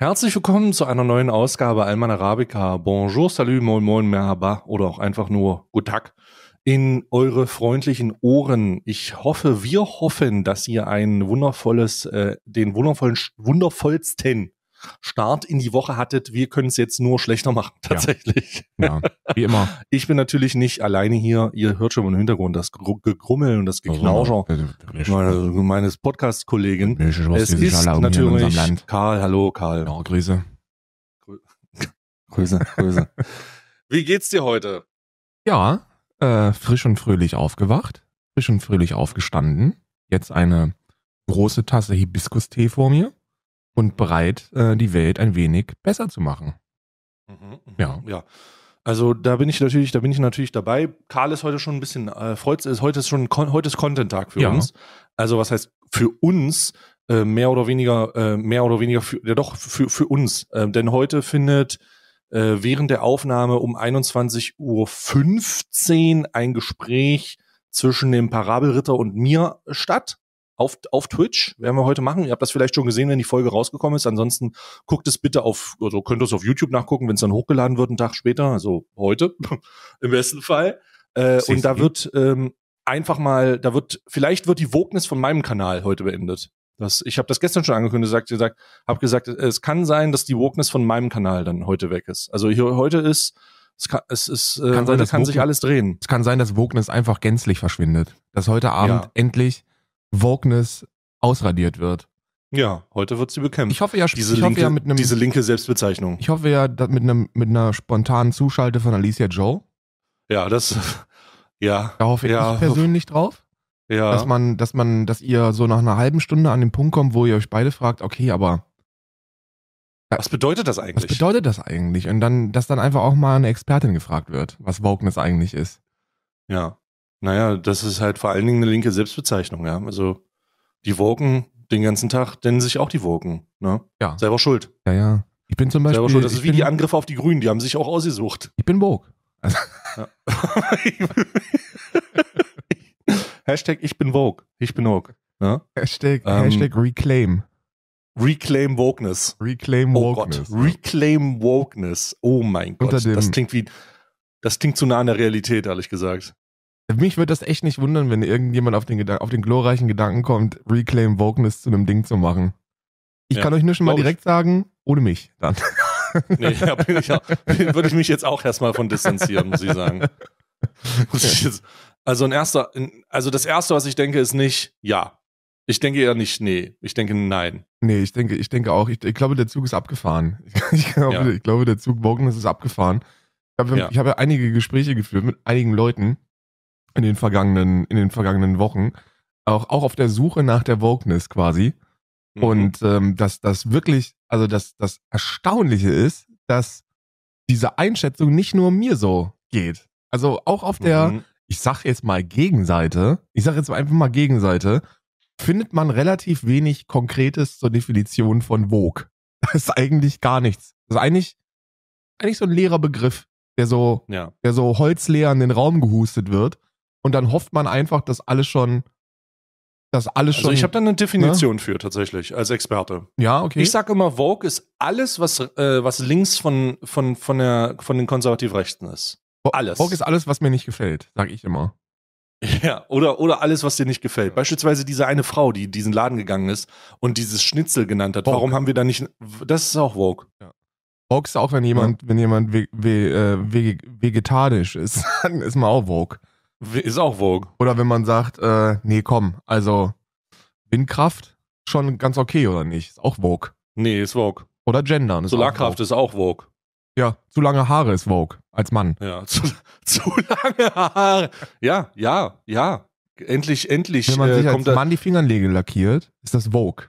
Herzlich willkommen zu einer neuen Ausgabe Alman Arabica. Bonjour, salut, moin, moin, merhaba oder auch einfach nur Guten Tag in eure freundlichen Ohren. Ich hoffe, wir hoffen, dass ihr ein wundervolles, äh, den wundervollen, wundervollsten Start in die Woche hattet, wir können es jetzt nur schlechter machen, tatsächlich. Ja. ja. wie immer. Ich bin natürlich nicht alleine hier. Ihr hört schon im Hintergrund das Gegrummel und das Geknauscher also, meines Podcast-Kollegen. Es ist natürlich Karl. Hallo, Karl. Ja, Grüße. Grüße, Grüße. wie geht's dir heute? Ja, äh, frisch und fröhlich aufgewacht, frisch und fröhlich aufgestanden. Jetzt eine große Tasse Hibiskus-Tee vor mir und bereit, äh, die Welt ein wenig besser zu machen. Mhm, mhm, ja. ja. Also da bin ich natürlich, da bin ich natürlich dabei. Karl ist heute schon ein bisschen, äh, freut ist heute ist schon heute ist Content Tag für ja. uns. Also was heißt für uns äh, mehr oder weniger äh, mehr oder weniger für ja doch für für uns, äh, denn heute findet äh, während der Aufnahme um 21:15 Uhr ein Gespräch zwischen dem Parabelritter und mir statt auf, auf Twitch. Werden wir heute machen. Ihr habt das vielleicht schon gesehen, wenn die Folge rausgekommen ist. Ansonsten guckt es bitte auf, also könnt ihr es auf YouTube nachgucken, wenn es dann hochgeladen wird, einen Tag später, also heute im besten Fall. Äh, und da wird ähm, einfach mal, da wird, vielleicht wird die Wognis von meinem Kanal heute beendet. Das, ich habe das gestern schon angekündigt, gesagt, gesagt, habe gesagt, es kann sein, dass die Wokeness von meinem Kanal dann heute weg ist. Also hier heute ist, es kann, es ist, äh, kann, sein, kann Woken, sich alles drehen. Es kann sein, dass Wokeness einfach gänzlich verschwindet. Dass heute Abend ja. endlich Wokeness ausradiert wird. Ja, heute wird sie bekämpft. Ich hoffe ja, diese, ich linke, hoffe ja mit einem, diese linke Selbstbezeichnung. Ich hoffe ja mit, einem, mit einer spontanen Zuschalte von Alicia Joe. Ja, das. Ja. Da hoffe ja. ich persönlich drauf. Ja. Dass man, dass man, dass ihr so nach einer halben Stunde an den Punkt kommt, wo ihr euch beide fragt, okay, aber. Was bedeutet das eigentlich? Was bedeutet das eigentlich? Und dann, dass dann einfach auch mal eine Expertin gefragt wird, was Wokeness eigentlich ist. Ja. Naja, das ist halt vor allen Dingen eine linke Selbstbezeichnung, ja. Also die Woken den ganzen Tag nennen sich auch die Woken, ne? Ja. Selber schuld. Ja, ja. Ich bin zum Beispiel. Selber schuld. Das ist wie bin, die Angriffe auf die Grünen, die haben sich auch ausgesucht. Ich bin woke. Also. Ja. Hashtag ich bin woke. Ich bin woke. Ja? Ne? Hashtag, ähm, Hashtag reclaim. Reclaim Wokeness. Reclaim Wokeness. Oh Gott. Reclaim Wokeness. Oh mein Gott. das klingt wie, das klingt zu nah an der Realität, ehrlich gesagt. Mich würde das echt nicht wundern, wenn irgendjemand auf den, auf den glorreichen Gedanken kommt, Reclaim Wokeness zu einem Ding zu machen. Ich ja, kann euch nur schon mal direkt ich. sagen, ohne mich dann. Nee, ja, ich auch, würde ich mich jetzt auch erstmal von distanzieren, muss ich sagen. also ein erster, also das erste, was ich denke, ist nicht ja. Ich denke eher nicht nee. Ich denke nein. Nee, ich denke, ich denke auch. Ich, ich glaube, der Zug ist abgefahren. Ich, glaube, ja. ich glaube der Zug Wokeness ist abgefahren. Ich habe, ja. ich habe einige Gespräche geführt mit einigen Leuten, in den vergangenen, in den vergangenen Wochen. Auch, auch auf der Suche nach der Wokeness quasi. Mhm. Und ähm, dass das wirklich, also das, das Erstaunliche ist, dass diese Einschätzung nicht nur mir so geht. Also auch auf der, mhm. ich sag jetzt mal Gegenseite, ich sag jetzt einfach mal Gegenseite, findet man relativ wenig Konkretes zur Definition von Vogue. Das ist eigentlich gar nichts. Das ist eigentlich, eigentlich so ein leerer Begriff, der so, ja. der so holzleer in den Raum gehustet wird und dann hofft man einfach, dass alles schon das alles also schon. Also ich habe da eine Definition ne? für tatsächlich als Experte. Ja, okay. Ich sage immer, Vogue ist alles, was, äh, was links von, von, von, der, von den konservativ-rechten ist. Alles. Vogue ist alles, was mir nicht gefällt, sage ich immer. Ja, oder, oder alles, was dir nicht gefällt. Beispielsweise diese eine Frau, die diesen Laden gegangen ist und dieses Schnitzel genannt hat. Vogue. Warum haben wir da nicht. Das ist auch Vogue. Ja. Vogue ist auch, wenn jemand, ja. wenn jemand ve ve äh, vegetarisch ist, dann ist man auch Vogue. Ist auch Vogue. Oder wenn man sagt, äh, nee, komm, also Windkraft schon ganz okay oder nicht? Ist auch Vogue. Nee, ist Vogue. Oder Gendern. Ist Solarkraft auch ist auch Vogue. Ja, zu lange Haare ist Vogue als Mann. Ja, zu, zu lange Haare. Ja, ja, ja. Endlich, endlich. Wenn man äh, sich äh, als Mann die Fingernägel lackiert, ist das Vogue.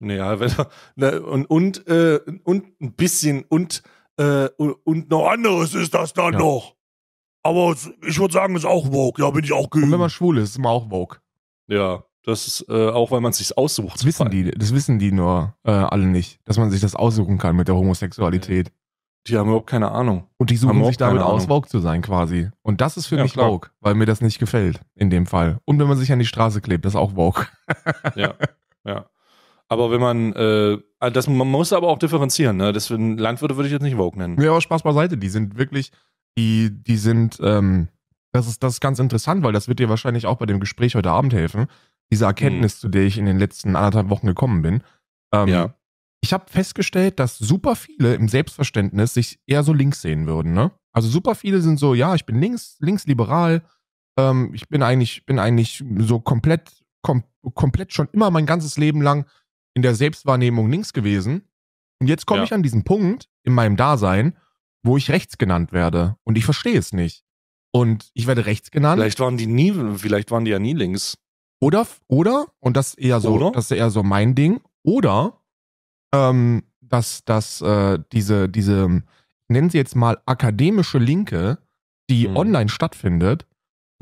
Naja, wenn, na, und, und, äh, und ein bisschen und, äh, und, und noch anderes ist das dann ja. noch. Aber ich würde sagen, ist auch woke. Ja, bin ich auch geübt. Und wenn man schwul ist, ist man auch woke. Ja, das ist äh, auch, weil man es sich aussucht. Das wissen, die, das wissen die nur äh, alle nicht, dass man sich das aussuchen kann mit der Homosexualität. Die haben überhaupt keine Ahnung. Und die suchen sich damit aus, woke zu sein quasi. Und das ist für ja, mich klar. woke, weil mir das nicht gefällt in dem Fall. Und wenn man sich an die Straße klebt, das ist auch woke. ja, ja. Aber wenn man, äh, also das, man muss aber auch differenzieren. Ne? Deswegen Landwirte würde ich jetzt nicht woke nennen. Ja, aber Spaß beiseite. Die sind wirklich, die, die sind, ähm, das ist, das ist ganz interessant, weil das wird dir wahrscheinlich auch bei dem Gespräch heute Abend helfen. Diese Erkenntnis, mhm. zu der ich in den letzten anderthalb Wochen gekommen bin. Ähm, ja. Ich habe festgestellt, dass super viele im Selbstverständnis sich eher so links sehen würden. Ne? Also super viele sind so, ja, ich bin links, linksliberal. Ähm, ich bin eigentlich, bin eigentlich so komplett, kom komplett schon immer mein ganzes Leben lang in der Selbstwahrnehmung links gewesen. Und jetzt komme ja. ich an diesen Punkt in meinem Dasein, wo ich rechts genannt werde. Und ich verstehe es nicht. Und ich werde rechts genannt. Vielleicht waren die nie, vielleicht waren die ja nie links. Oder, oder, und das eher so, oder? das ist eher so mein Ding, oder ähm, dass, dass äh, diese, diese, nennen sie jetzt mal akademische Linke, die hm. online stattfindet,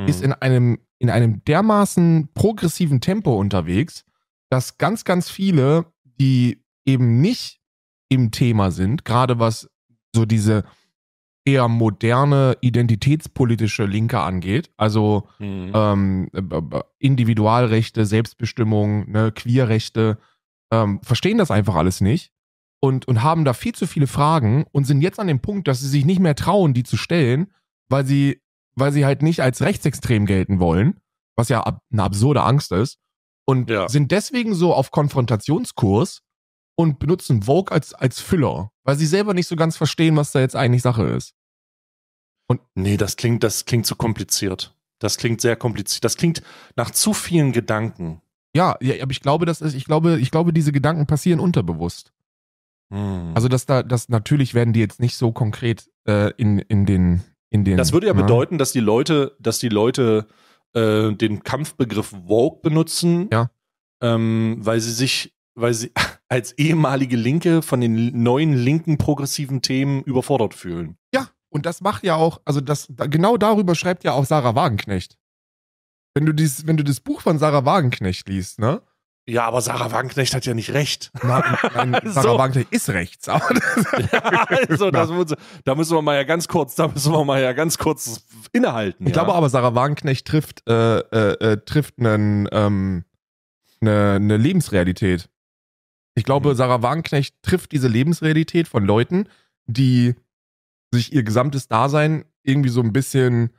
hm. ist in einem, in einem dermaßen progressiven Tempo unterwegs, dass ganz, ganz viele, die eben nicht im Thema sind, gerade was so diese eher moderne identitätspolitische Linke angeht, also mhm. ähm, äh, Individualrechte, Selbstbestimmung, ne, Queerrechte, ähm, verstehen das einfach alles nicht und, und haben da viel zu viele Fragen und sind jetzt an dem Punkt, dass sie sich nicht mehr trauen, die zu stellen, weil sie, weil sie halt nicht als rechtsextrem gelten wollen, was ja ab, eine absurde Angst ist, und ja. sind deswegen so auf Konfrontationskurs und benutzen Vogue als, als Füller, weil sie selber nicht so ganz verstehen, was da jetzt eigentlich Sache ist. Und nee, das klingt, das klingt zu kompliziert. Das klingt sehr kompliziert. Das klingt nach zu vielen Gedanken. Ja, ja aber ich glaube, das ist, ich glaube, ich glaube, diese Gedanken passieren unterbewusst. Hm. Also, dass da, dass natürlich werden die jetzt nicht so konkret äh, in, in den, in den. Das würde ja na? Ne? bedeuten, dass die Leute, dass die Leute äh, den Kampfbegriff Vogue benutzen, ja. ähm, weil sie sich, weil sie, als ehemalige Linke von den neuen linken progressiven Themen überfordert fühlen. Ja, und das macht ja auch, also das genau darüber schreibt ja auch Sarah Wagenknecht. Wenn du dies, wenn du das Buch von Sarah Wagenknecht liest, ne? Ja, aber Sarah Wagenknecht hat ja nicht recht. Nein, nein Sarah so. Wagenknecht ist rechts. ja, also, genau. das muss, da müssen wir mal ja ganz kurz, da müssen wir mal ja ganz kurz innehalten. Ich ja. glaube aber, Sarah Wagenknecht trifft, äh, äh, äh trifft einen, ähm, eine, eine Lebensrealität. Ich glaube, mhm. Sarah Wagenknecht trifft diese Lebensrealität von Leuten, die sich ihr gesamtes Dasein irgendwie so ein bisschen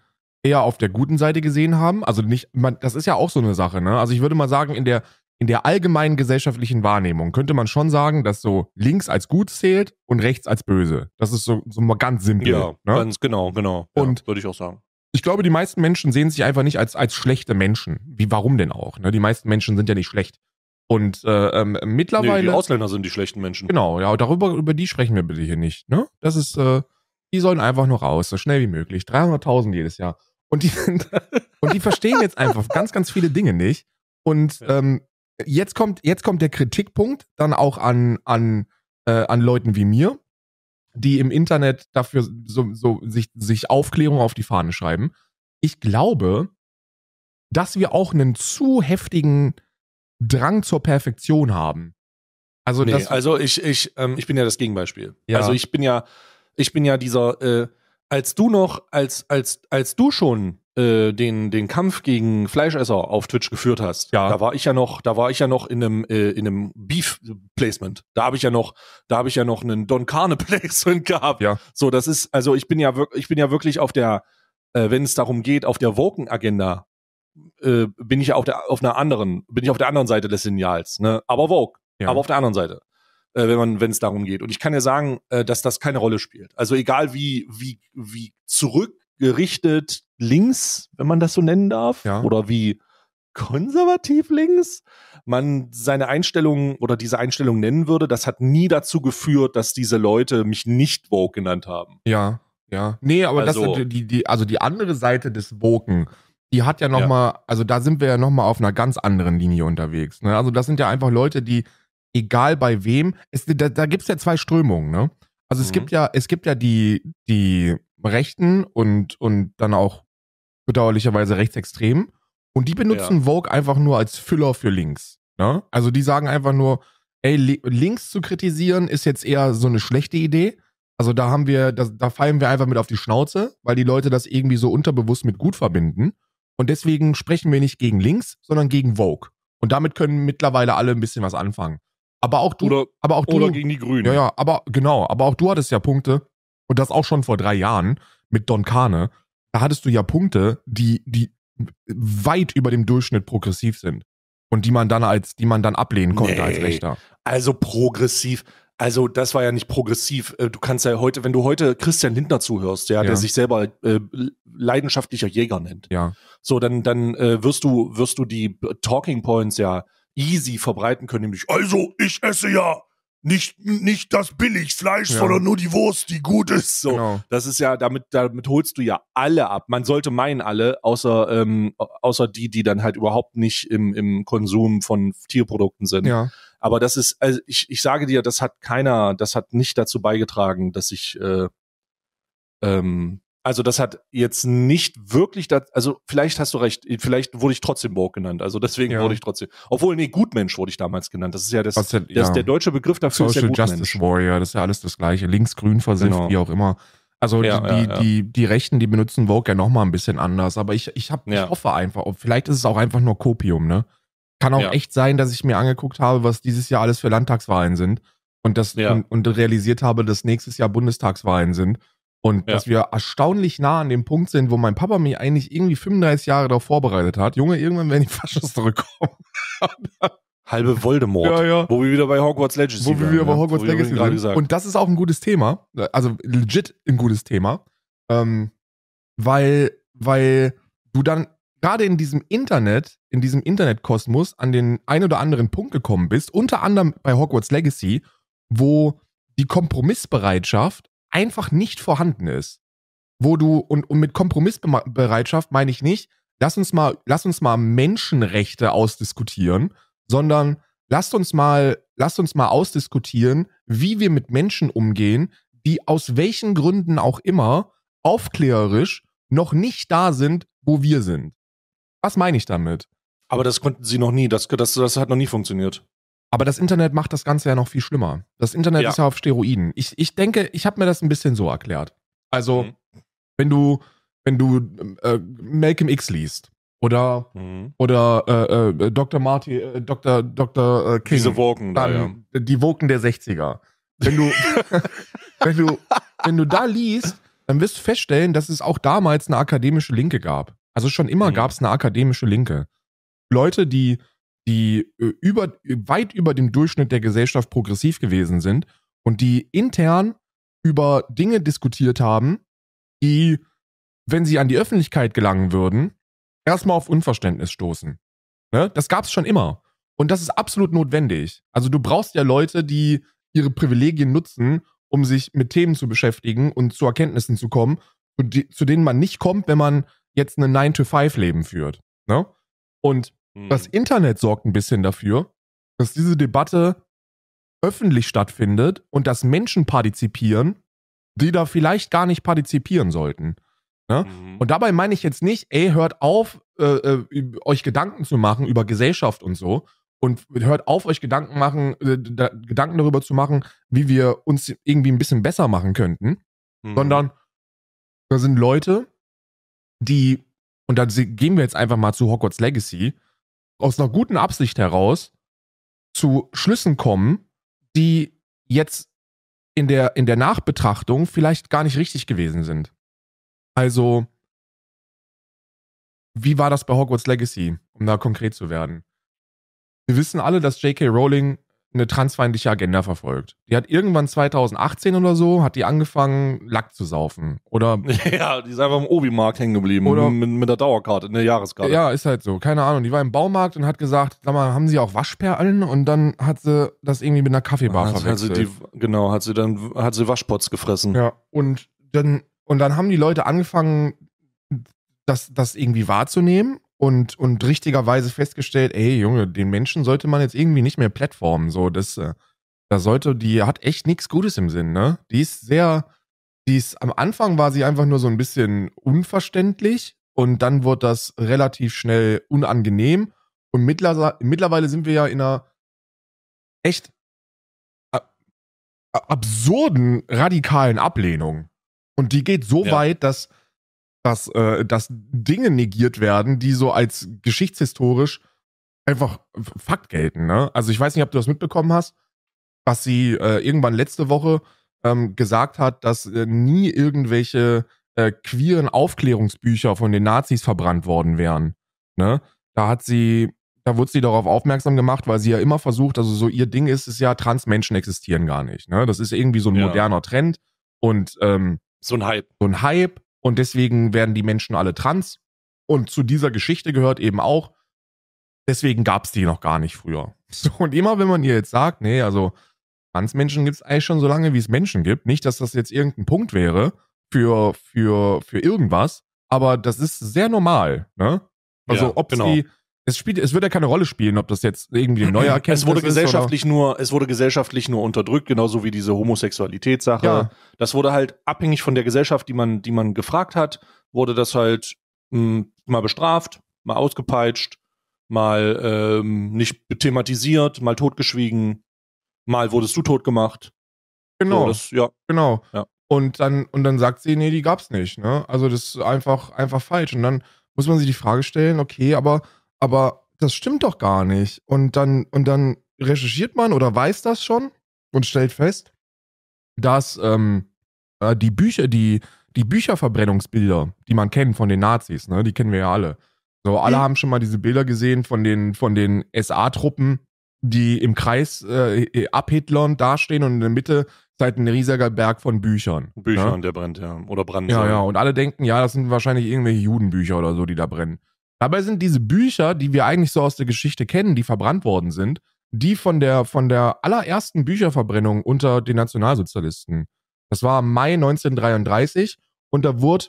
eher auf der guten Seite gesehen haben. Also nicht, man, das ist ja auch so eine Sache, ne? Also ich würde mal sagen, in der, in der allgemeinen gesellschaftlichen Wahrnehmung könnte man schon sagen, dass so links als gut zählt und rechts als böse. Das ist so, so mal ganz simpel. Ja, ne? ganz genau, genau. Und ja, würde ich auch sagen. Ich glaube, die meisten Menschen sehen sich einfach nicht als, als schlechte Menschen. Wie, warum denn auch? Ne? Die meisten Menschen sind ja nicht schlecht. Und äh, ähm, mittlerweile. Nee, die Ausländer sind die schlechten Menschen. Genau, ja, darüber, über die sprechen wir bitte hier nicht. Ne? Das ist, äh, die sollen einfach nur raus, so schnell wie möglich. 300.000 jedes Jahr. Und die, und die verstehen jetzt einfach ganz, ganz viele Dinge nicht. Und ähm, jetzt, kommt, jetzt kommt der Kritikpunkt dann auch an, an, äh, an Leuten wie mir, die im Internet dafür so, so sich, sich Aufklärung auf die Fahne schreiben. Ich glaube, dass wir auch einen zu heftigen Drang zur Perfektion haben. Also, nee, also ich, ich, ähm, ich bin ja das Gegenbeispiel. Ja. Also ich bin ja, ich bin ja dieser, äh, als du noch, als, als, als du schon äh, den, den Kampf gegen Fleischesser auf Twitch geführt hast, ja. da war ich ja noch, da war ich ja noch in einem, äh, in einem Beef-Placement. Da habe ich ja noch, da habe ich ja noch einen Don Carne-Placement gehabt. Ja. So, das ist, also ich bin ja wirklich, ich bin ja wirklich auf der, äh, wenn es darum geht, auf der Woken-Agenda äh, bin ich auf der auf einer anderen, bin ich auf der anderen Seite des Signals, ne? Aber Vogue, ja. aber auf der anderen Seite, äh, wenn man wenn es darum geht. Und ich kann ja sagen, äh, dass das keine Rolle spielt. Also egal wie wie wie zurückgerichtet links, wenn man das so nennen darf, ja. oder wie konservativ links man seine Einstellung oder diese Einstellung nennen würde, das hat nie dazu geführt, dass diese Leute mich nicht Vogue genannt haben. Ja, ja. Nee, aber also, das die, die, also die andere Seite des Woken, die hat ja nochmal, ja. also da sind wir ja nochmal auf einer ganz anderen Linie unterwegs. Ne? Also das sind ja einfach Leute, die, egal bei wem, es, da, da gibt es ja zwei Strömungen, ne? Also mhm. es gibt ja, es gibt ja die, die Rechten und, und dann auch bedauerlicherweise Rechtsextremen. Und die benutzen ja. Vogue einfach nur als Füller für links. Ne? Also die sagen einfach nur, ey, links zu kritisieren ist jetzt eher so eine schlechte Idee. Also da haben wir, da, da fallen wir einfach mit auf die Schnauze, weil die Leute das irgendwie so unterbewusst mit gut verbinden. Und deswegen sprechen wir nicht gegen links, sondern gegen Vogue. Und damit können mittlerweile alle ein bisschen was anfangen. Aber auch du, oder, aber auch du, oder gegen die Grünen. Ja, ja, aber genau, aber auch du hattest ja Punkte und das auch schon vor drei Jahren mit Don Kane. Da hattest du ja Punkte, die die weit über dem Durchschnitt progressiv sind und die man dann als die man dann ablehnen konnte nee, als Rechter. Also progressiv, also das war ja nicht progressiv. Äh, du kannst ja heute, wenn du heute Christian Lindner zuhörst, ja, ja. der sich selber äh, leidenschaftlicher Jäger nennt, ja. so dann dann äh, wirst du wirst du die Talking Points ja easy verbreiten können, nämlich also ich esse ja nicht, nicht das Billigfleisch, ja. sondern nur die Wurst, die gut ist. So, genau. das ist ja, damit, damit holst du ja alle ab. Man sollte meinen alle, außer, ähm, außer die, die dann halt überhaupt nicht im, im Konsum von Tierprodukten sind. Ja. Aber das ist, also ich, ich sage dir, das hat keiner, das hat nicht dazu beigetragen, dass ich äh, ähm, also das hat jetzt nicht wirklich, das, also vielleicht hast du recht, vielleicht wurde ich trotzdem Woke genannt, also deswegen ja. wurde ich trotzdem, obwohl, nee, Gutmensch wurde ich damals genannt, das ist ja das, das, ja, das der deutsche Begriff dafür Social ist der Justice Warrior, das ist ja alles das gleiche, linksgrün versifft, genau. wie auch immer. Also ja, die, die, die, die, Rechten, die benutzen Vogue ja nochmal ein bisschen anders, aber ich, ich, hab, ich hoffe einfach, vielleicht ist es auch einfach nur Kopium, ne? Kann auch echt sein, dass ich mir angeguckt habe, was dieses Jahr alles für Landtagswahlen sind und, das, und, und realisiert habe, dass nächstes Jahr Bundestagswahlen sind und ja. dass wir erstaunlich nah an dem Punkt sind, wo mein Papa mich eigentlich irgendwie 35 Jahre darauf vorbereitet hat. Junge, irgendwann werden die Faschos zurückkommen. Halbe Voldemort. Ja, ja. Wo wir wieder bei Hogwarts Legacy sind. Wo wir wieder bei Hogwarts Legacy sind. Und das ist auch ein gutes Thema. Also legit ein gutes Thema. Ähm, weil, weil du dann gerade in diesem Internet, in diesem Internetkosmos an den ein oder anderen Punkt gekommen bist, unter anderem bei Hogwarts Legacy, wo die Kompromissbereitschaft einfach nicht vorhanden ist. Wo du, und, und mit Kompromissbereitschaft meine ich nicht, lass uns mal, lass uns mal Menschenrechte ausdiskutieren, sondern lasst uns mal, lasst uns mal ausdiskutieren, wie wir mit Menschen umgehen, die aus welchen Gründen auch immer aufklärerisch noch nicht da sind, wo wir sind. Was meine ich damit? Aber das konnten sie noch nie. Das, das, das hat noch nie funktioniert. Aber das Internet macht das Ganze ja noch viel schlimmer. Das Internet ja. ist ja auf Steroiden. Ich, ich denke, ich habe mir das ein bisschen so erklärt. Also, mhm. wenn du, wenn du äh, Malcolm X liest oder, mhm. oder äh, äh, Dr. Marty, äh, Dr. Dr. Äh, King. Diese Woken, dann, da, ja. Die Woken der 60er. Wenn du, wenn du, wenn du da liest, dann wirst du feststellen, dass es auch damals eine akademische Linke gab. Also schon immer mhm. gab es eine akademische Linke. Leute, die die äh, über, weit über dem Durchschnitt der Gesellschaft progressiv gewesen sind und die intern über Dinge diskutiert haben, die, wenn sie an die Öffentlichkeit gelangen würden, erstmal auf Unverständnis stoßen. Ne? Das gab es schon immer. Und das ist absolut notwendig. Also du brauchst ja Leute, die ihre Privilegien nutzen, um sich mit Themen zu beschäftigen und zu Erkenntnissen zu kommen, zu denen man nicht kommt, wenn man jetzt ein 9-to-5-Leben führt. Ne? Und das mhm. Internet sorgt ein bisschen dafür, dass diese Debatte öffentlich stattfindet und dass Menschen partizipieren, die da vielleicht gar nicht partizipieren sollten. Ne? Mhm. Und dabei meine ich jetzt nicht, ey, hört auf, äh, äh, euch Gedanken zu machen über Gesellschaft und so. Und hört auf, euch Gedanken machen, äh, da, Gedanken darüber zu machen, wie wir uns irgendwie ein bisschen besser machen könnten. Mhm. Sondern da sind Leute, die, und da gehen wir jetzt einfach mal zu Hogwarts Legacy, aus einer guten Absicht heraus zu Schlüssen kommen, die jetzt in der, in der Nachbetrachtung vielleicht gar nicht richtig gewesen sind. Also, wie war das bei Hogwarts Legacy, um da konkret zu werden? Wir wissen alle, dass J.K. Rowling eine transfeindliche Agenda verfolgt. Die hat irgendwann 2018 oder so, hat die angefangen, Lack zu saufen. Oder. Ja, die ist einfach im Obi-Markt hängen geblieben. Oder mit, mit der Dauerkarte, eine Jahreskarte. Ja, ist halt so. Keine Ahnung. Die war im Baumarkt und hat gesagt, sag mal, haben sie auch Waschperlen? Und dann hat sie das irgendwie mit einer Kaffeebar hat, verwechselt. Hat die, genau, hat sie dann, hat sie Waschpots gefressen. Ja. Und dann, und dann haben die Leute angefangen, das, das irgendwie wahrzunehmen und, und richtigerweise festgestellt, ey Junge, den Menschen sollte man jetzt irgendwie nicht mehr plattformen. So, das, äh, da sollte, die hat echt nichts Gutes im Sinn, ne? Die ist sehr, die ist, am Anfang war sie einfach nur so ein bisschen unverständlich und dann wurde das relativ schnell unangenehm. Und mittler, mittlerweile sind wir ja in einer echt absurden, radikalen Ablehnung. Und die geht so ja. weit, dass krass, äh, dass Dinge negiert werden, die so als geschichtshistorisch einfach Fakt gelten. Ne? Also ich weiß nicht, ob du das mitbekommen hast, was sie äh, irgendwann letzte Woche ähm, gesagt hat, dass äh, nie irgendwelche äh, queeren Aufklärungsbücher von den Nazis verbrannt worden wären. Ne? Da hat sie, da wurde sie darauf aufmerksam gemacht, weil sie ja immer versucht, also so ihr Ding ist es ja, Transmenschen existieren gar nicht. Ne? Das ist irgendwie so ein ja. moderner Trend und ähm, so ein Hype. So ein Hype und deswegen werden die Menschen alle trans. Und zu dieser Geschichte gehört eben auch, deswegen gab es die noch gar nicht früher. So, und immer wenn man ihr jetzt sagt, nee, also Transmenschen gibt es eigentlich schon so lange, wie es Menschen gibt. Nicht, dass das jetzt irgendein Punkt wäre für, für, für irgendwas, aber das ist sehr normal. Ne? Also ja, ob genau. sie es, spielt, es wird ja keine Rolle spielen, ob das jetzt irgendwie ein neuer Erkenntnis es wurde gesellschaftlich ist, nur Es wurde gesellschaftlich nur unterdrückt, genauso wie diese Homosexualitätssache. Ja. Das wurde halt abhängig von der Gesellschaft, die man, die man gefragt hat, wurde das halt mh, hm, mal bestraft, mal ausgepeitscht, mal ähm, nicht thematisiert, mal totgeschwiegen, mal wurdest du tot gemacht. Genau. So, das, ja. Genau. Ja. Und dann, und dann sagt sie, nee, die gab's nicht. Ne? Also das ist einfach, einfach falsch. Und dann muss man sich die Frage stellen, okay, aber aber das stimmt doch gar nicht. Und dann, und dann recherchiert man oder weiß das schon und stellt fest, dass ähm, äh, die Bücher, die, die Bücherverbrennungsbilder, die man kennt von den Nazis, ne, die kennen wir ja alle. So, alle mhm. haben schon mal diese Bilder gesehen von den, von den SA-Truppen, die im Kreis äh, äh ab Hitlern dastehen und in der Mitte ist halt ein riesiger Berg von Büchern. Ne? Büchern, ne? der brennt, ja. Oder brennt. Ja, ja, und alle denken, ja, das sind wahrscheinlich irgendwelche Judenbücher oder so, die da brennen. Dabei sind diese Bücher, die wir eigentlich so aus der Geschichte kennen, die verbrannt worden sind, die von der, von der allerersten Bücherverbrennung unter den Nationalsozialisten. Das war Mai 1933 und da wurde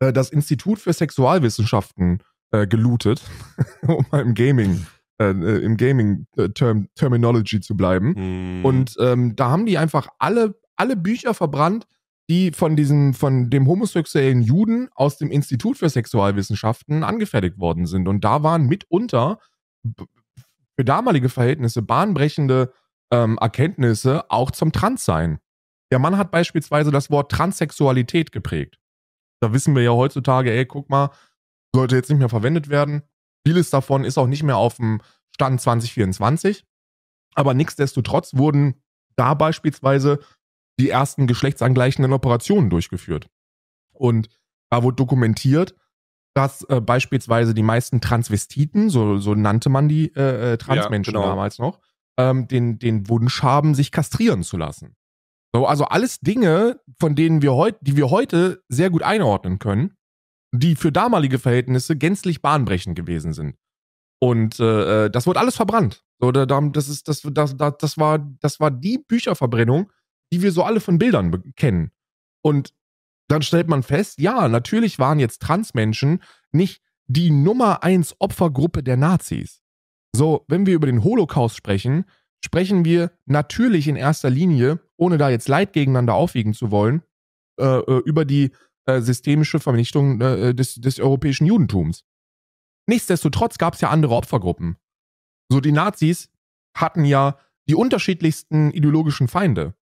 äh, das Institut für Sexualwissenschaften äh, gelootet, um mal im Gaming, äh, äh im Gaming-Terminology äh, zu bleiben. Hm. Und ähm, da haben die einfach alle, alle Bücher verbrannt, die von diesem, von dem homosexuellen Juden aus dem Institut für Sexualwissenschaften angefertigt worden sind. Und da waren mitunter für damalige Verhältnisse bahnbrechende ähm, Erkenntnisse auch zum Transsein. Der Mann hat beispielsweise das Wort Transsexualität geprägt. Da wissen wir ja heutzutage, ey, guck mal, sollte jetzt nicht mehr verwendet werden. Vieles davon ist auch nicht mehr auf dem Stand 2024. Aber nichtsdestotrotz wurden da beispielsweise die ersten geschlechtsangleichenden Operationen durchgeführt. Und da wurde dokumentiert, dass äh, beispielsweise die meisten Transvestiten, so, so nannte man die äh, äh, Transmenschen ja, genau. damals noch, ähm, den, den Wunsch haben, sich kastrieren zu lassen. So, also alles Dinge, von denen wir heute, die wir heute sehr gut einordnen können, die für damalige Verhältnisse gänzlich bahnbrechend gewesen sind. Und äh, äh das wurde alles verbrannt. So, das ist, das, das, das, war, das war die Bücherverbrennung, die wir so alle von Bildern kennen. Und dann stellt man fest, ja, natürlich waren jetzt Transmenschen nicht die Nummer eins Opfergruppe der Nazis. So, wenn wir über den Holocaust sprechen, sprechen wir natürlich in erster Linie, ohne da jetzt Leid gegeneinander aufwiegen zu wollen, äh, äh über die äh, systemische Vernichtung äh, des, des europäischen Judentums. Nichtsdestotrotz gab es ja andere Opfergruppen. So, die Nazis hatten ja die unterschiedlichsten ideologischen Feinde.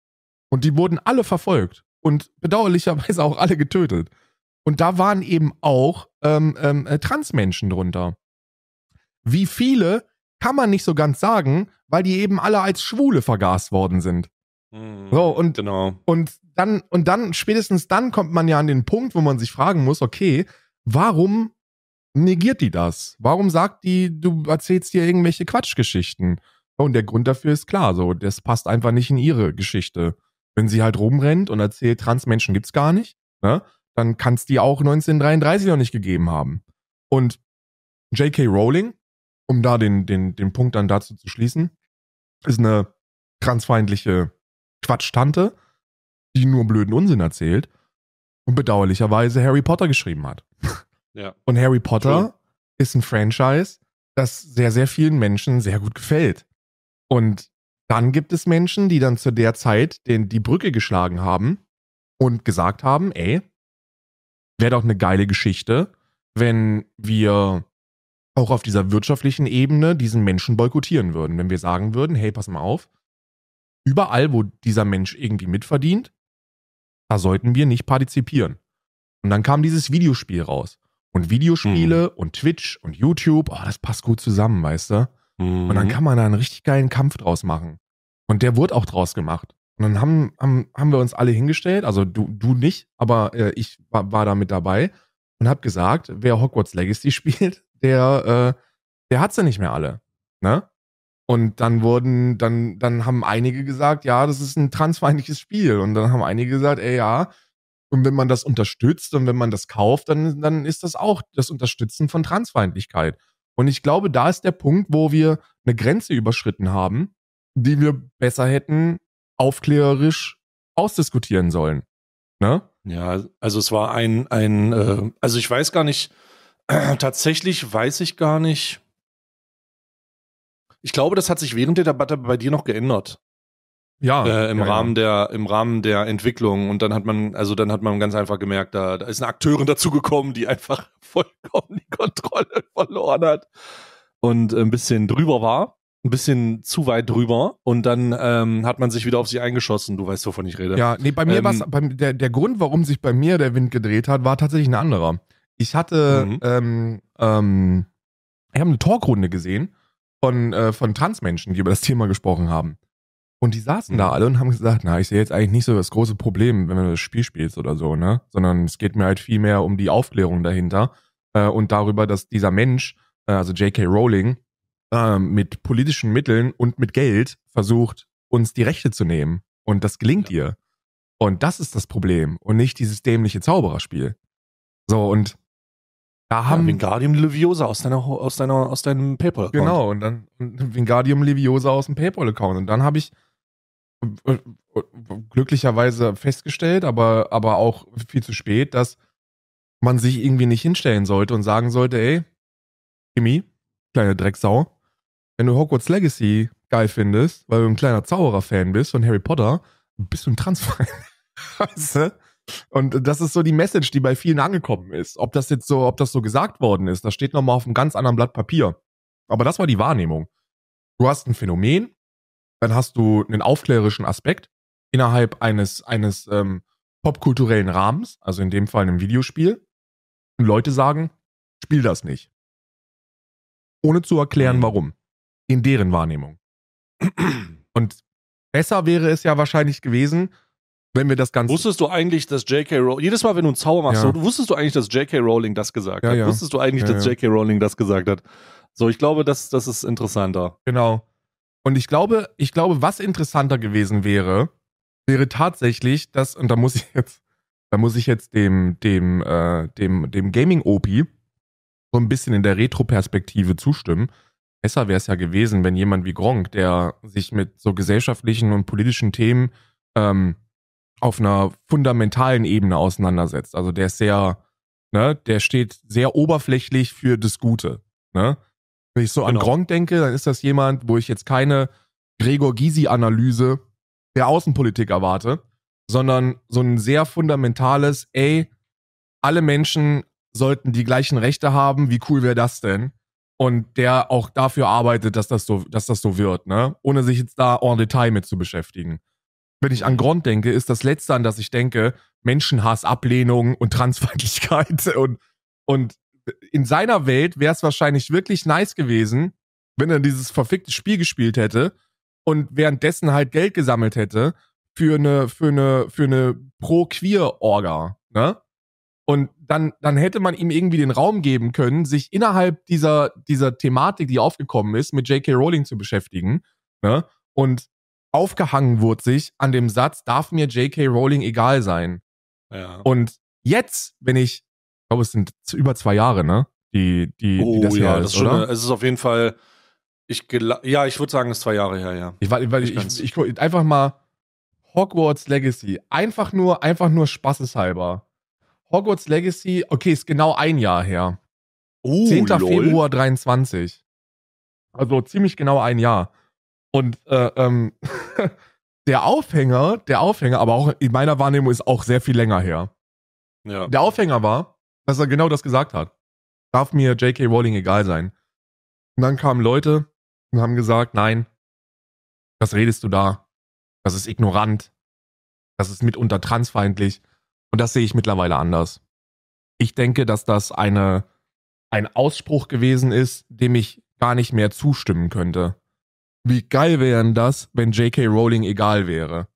Und die wurden alle verfolgt und bedauerlicherweise auch alle getötet. Und da waren eben auch ähm, ähm, äh, Transmenschen drunter. Wie viele kann man nicht so ganz sagen, weil die eben alle als Schwule vergast worden sind. Hm, so, und, genau. und dann, und dann, spätestens dann kommt man ja an den Punkt, wo man sich fragen muss, okay, warum negiert die das? Warum sagt die, du erzählst dir irgendwelche Quatschgeschichten? Und der Grund dafür ist klar, so, das passt einfach nicht in ihre Geschichte. Wenn sie halt rumrennt und erzählt, Transmenschen gibt's gar nicht, ne, dann kann es die auch 1933 noch nicht gegeben haben. Und J.K. Rowling, um da den, den, den Punkt dann dazu zu schließen, ist eine transfeindliche Quatschtante, die nur blöden Unsinn erzählt und bedauerlicherweise Harry Potter geschrieben hat. Ja. Und Harry Potter True. ist ein Franchise, das sehr, sehr vielen Menschen sehr gut gefällt. Und dann gibt es Menschen, die dann zu der Zeit den, die Brücke geschlagen haben und gesagt haben, ey, wäre doch eine geile Geschichte, wenn wir auch auf dieser wirtschaftlichen Ebene diesen Menschen boykottieren würden. Wenn wir sagen würden, hey, pass mal auf, überall, wo dieser Mensch irgendwie mitverdient, da sollten wir nicht partizipieren. Und dann kam dieses Videospiel raus. Und Videospiele mhm. und Twitch und YouTube, oh, das passt gut zusammen, weißt du? Mhm. Und dann mhm. kann man da einen richtig geilen Kampf draus machen. Und der wurde auch draus gemacht. Und dann haben, haben, haben wir uns alle hingestellt, also du, du nicht, aber äh, ich war, war da mit dabei und hab gesagt, wer Hogwarts Legacy spielt, der, äh, der hat sie nicht mehr alle. Ne? Und dann wurden, dann, dann haben einige gesagt, ja, das ist ein transfeindliches Spiel. Und dann haben einige gesagt, ey, ja. Und wenn man das unterstützt und wenn man das kauft, dann, dann ist das auch das Unterstützen von Transfeindlichkeit. Und ich glaube, da ist der Punkt, wo wir eine Grenze überschritten haben, die wir besser hätten aufklärerisch ausdiskutieren sollen. Ne? Ja, also es war ein, ein äh, also ich weiß gar nicht, äh, tatsächlich weiß ich gar nicht. Ich glaube, das hat sich während der Debatte bei dir noch geändert. Ja, äh, im ja, Rahmen ja. der im Rahmen der Entwicklung und dann hat man also dann hat man ganz einfach gemerkt, da, da ist eine Akteurin dazugekommen, die einfach vollkommen die Kontrolle verloren hat und ein bisschen drüber war, ein bisschen zu weit drüber und dann ähm, hat man sich wieder auf sie eingeschossen. Du weißt, wovon ich rede. Ja, nee, bei mir ähm, war der der Grund, warum sich bei mir der Wind gedreht hat, war tatsächlich ein anderer. Ich hatte mhm. ähm, ähm ich habe eine Talkrunde gesehen von äh, von Transmenschen, die über das Thema gesprochen haben. Und die saßen mhm. da alle und haben gesagt, na, ich sehe jetzt eigentlich nicht so das große Problem, wenn du das Spiel spielst oder so, ne? Sondern es geht mir halt viel mehr um die Aufklärung dahinter äh, und darüber, dass dieser Mensch, äh, also J.K. Rowling, äh, mit politischen Mitteln und mit Geld versucht, uns die Rechte zu nehmen. Und das gelingt ja. ihr. Und das ist das Problem und nicht dieses dämliche Zaubererspiel. So, und da haben. Ja, Wingardium Leviosa aus, deiner, aus, deiner, aus deinem PayPal-Account. Genau, und dann Wingardium Leviosa aus dem PayPal-Account. Und dann habe ich glücklicherweise festgestellt, aber, aber auch viel zu spät, dass man sich irgendwie nicht hinstellen sollte und sagen sollte, ey, Jimmy, kleine Drecksau, wenn du Hogwarts Legacy geil findest, weil du ein kleiner Zauberer-Fan bist von Harry Potter, bist du ein Transfan. Und das ist so die Message, die bei vielen angekommen ist. Ob das jetzt so, ob das so gesagt worden ist, das steht nochmal auf einem ganz anderen Blatt Papier. Aber das war die Wahrnehmung. Du hast ein Phänomen, dann hast du einen aufklärerischen Aspekt innerhalb eines, eines ähm, popkulturellen Rahmens, also in dem Fall einem Videospiel. Und Leute sagen, spiel das nicht. Ohne zu erklären, mhm. warum. In deren Wahrnehmung. Und besser wäre es ja wahrscheinlich gewesen, wenn wir das Ganze. Wusstest du eigentlich, dass J.K. Rowling, jedes Mal, wenn du einen Zauber machst, ja. so, wusstest du eigentlich, dass J.K. Rowling das gesagt ja, hat? Ja. Wusstest du eigentlich, dass J.K. Rowling das gesagt hat? So, ich glaube, das, das ist interessanter. Genau. Und ich glaube, ich glaube, was interessanter gewesen wäre, wäre tatsächlich, dass, und da muss ich jetzt, da muss ich jetzt dem, dem, äh, dem, dem Gaming-Opi so ein bisschen in der Retro-Perspektive zustimmen. Besser wäre es ja gewesen, wenn jemand wie Gronk, der sich mit so gesellschaftlichen und politischen Themen ähm, auf einer fundamentalen Ebene auseinandersetzt. Also der ist sehr, ne, der steht sehr oberflächlich für das Gute. Ne? Wenn ich so genau. an Gronk denke, dann ist das jemand, wo ich jetzt keine Gregor Gysi-Analyse der Außenpolitik erwarte, sondern so ein sehr fundamentales, ey, alle Menschen sollten die gleichen Rechte haben, wie cool wäre das denn? Und der auch dafür arbeitet, dass das so, dass das so wird, ne? Ohne sich jetzt da en Detail mit zu beschäftigen. Wenn ich an Grund denke, ist das Letzte, an das ich denke, Menschenhass, Ablehnung und Transfeindlichkeit und, und in seiner Welt wäre es wahrscheinlich wirklich nice gewesen, wenn er dieses verfickte Spiel gespielt hätte und währenddessen halt Geld gesammelt hätte für eine, für eine, für eine Pro-Queer-Orga, ne? Und dann, dann hätte man ihm irgendwie den Raum geben können, sich innerhalb dieser, dieser Thematik, die aufgekommen ist, mit J.K. Rowling zu beschäftigen. Ne? Und aufgehangen wurde sich an dem Satz, darf mir J.K. Rowling egal sein. Ja. Und jetzt, wenn ich ich glaube, es sind über zwei Jahre, ne? Die, die, oh, die das ja, her das ist, schon, oder? es ist auf jeden Fall, ich ja, ich würde sagen, es ist zwei Jahre her, ja. Ich, weil, weil ich, ich, ich, einfach mal Hogwarts Legacy, einfach nur, einfach nur spaßeshalber. Hogwarts Legacy, okay, ist genau ein Jahr her. Oh, 10. Lol. Februar 23. Also ziemlich genau ein Jahr. Und äh, ähm, der Aufhänger, der Aufhänger, aber auch in meiner Wahrnehmung ist auch sehr viel länger her. Ja. Der Aufhänger war, dass er genau das gesagt hat. Darf mir J.K. Rowling egal sein. Und dann kamen Leute und haben gesagt, nein, was redest du da? Das ist ignorant. Das ist mitunter transfeindlich. Und das sehe ich mittlerweile anders. Ich denke, dass das eine, ein Ausspruch gewesen ist, dem ich gar nicht mehr zustimmen könnte. Wie geil wären das, wenn J.K. Rowling egal wäre?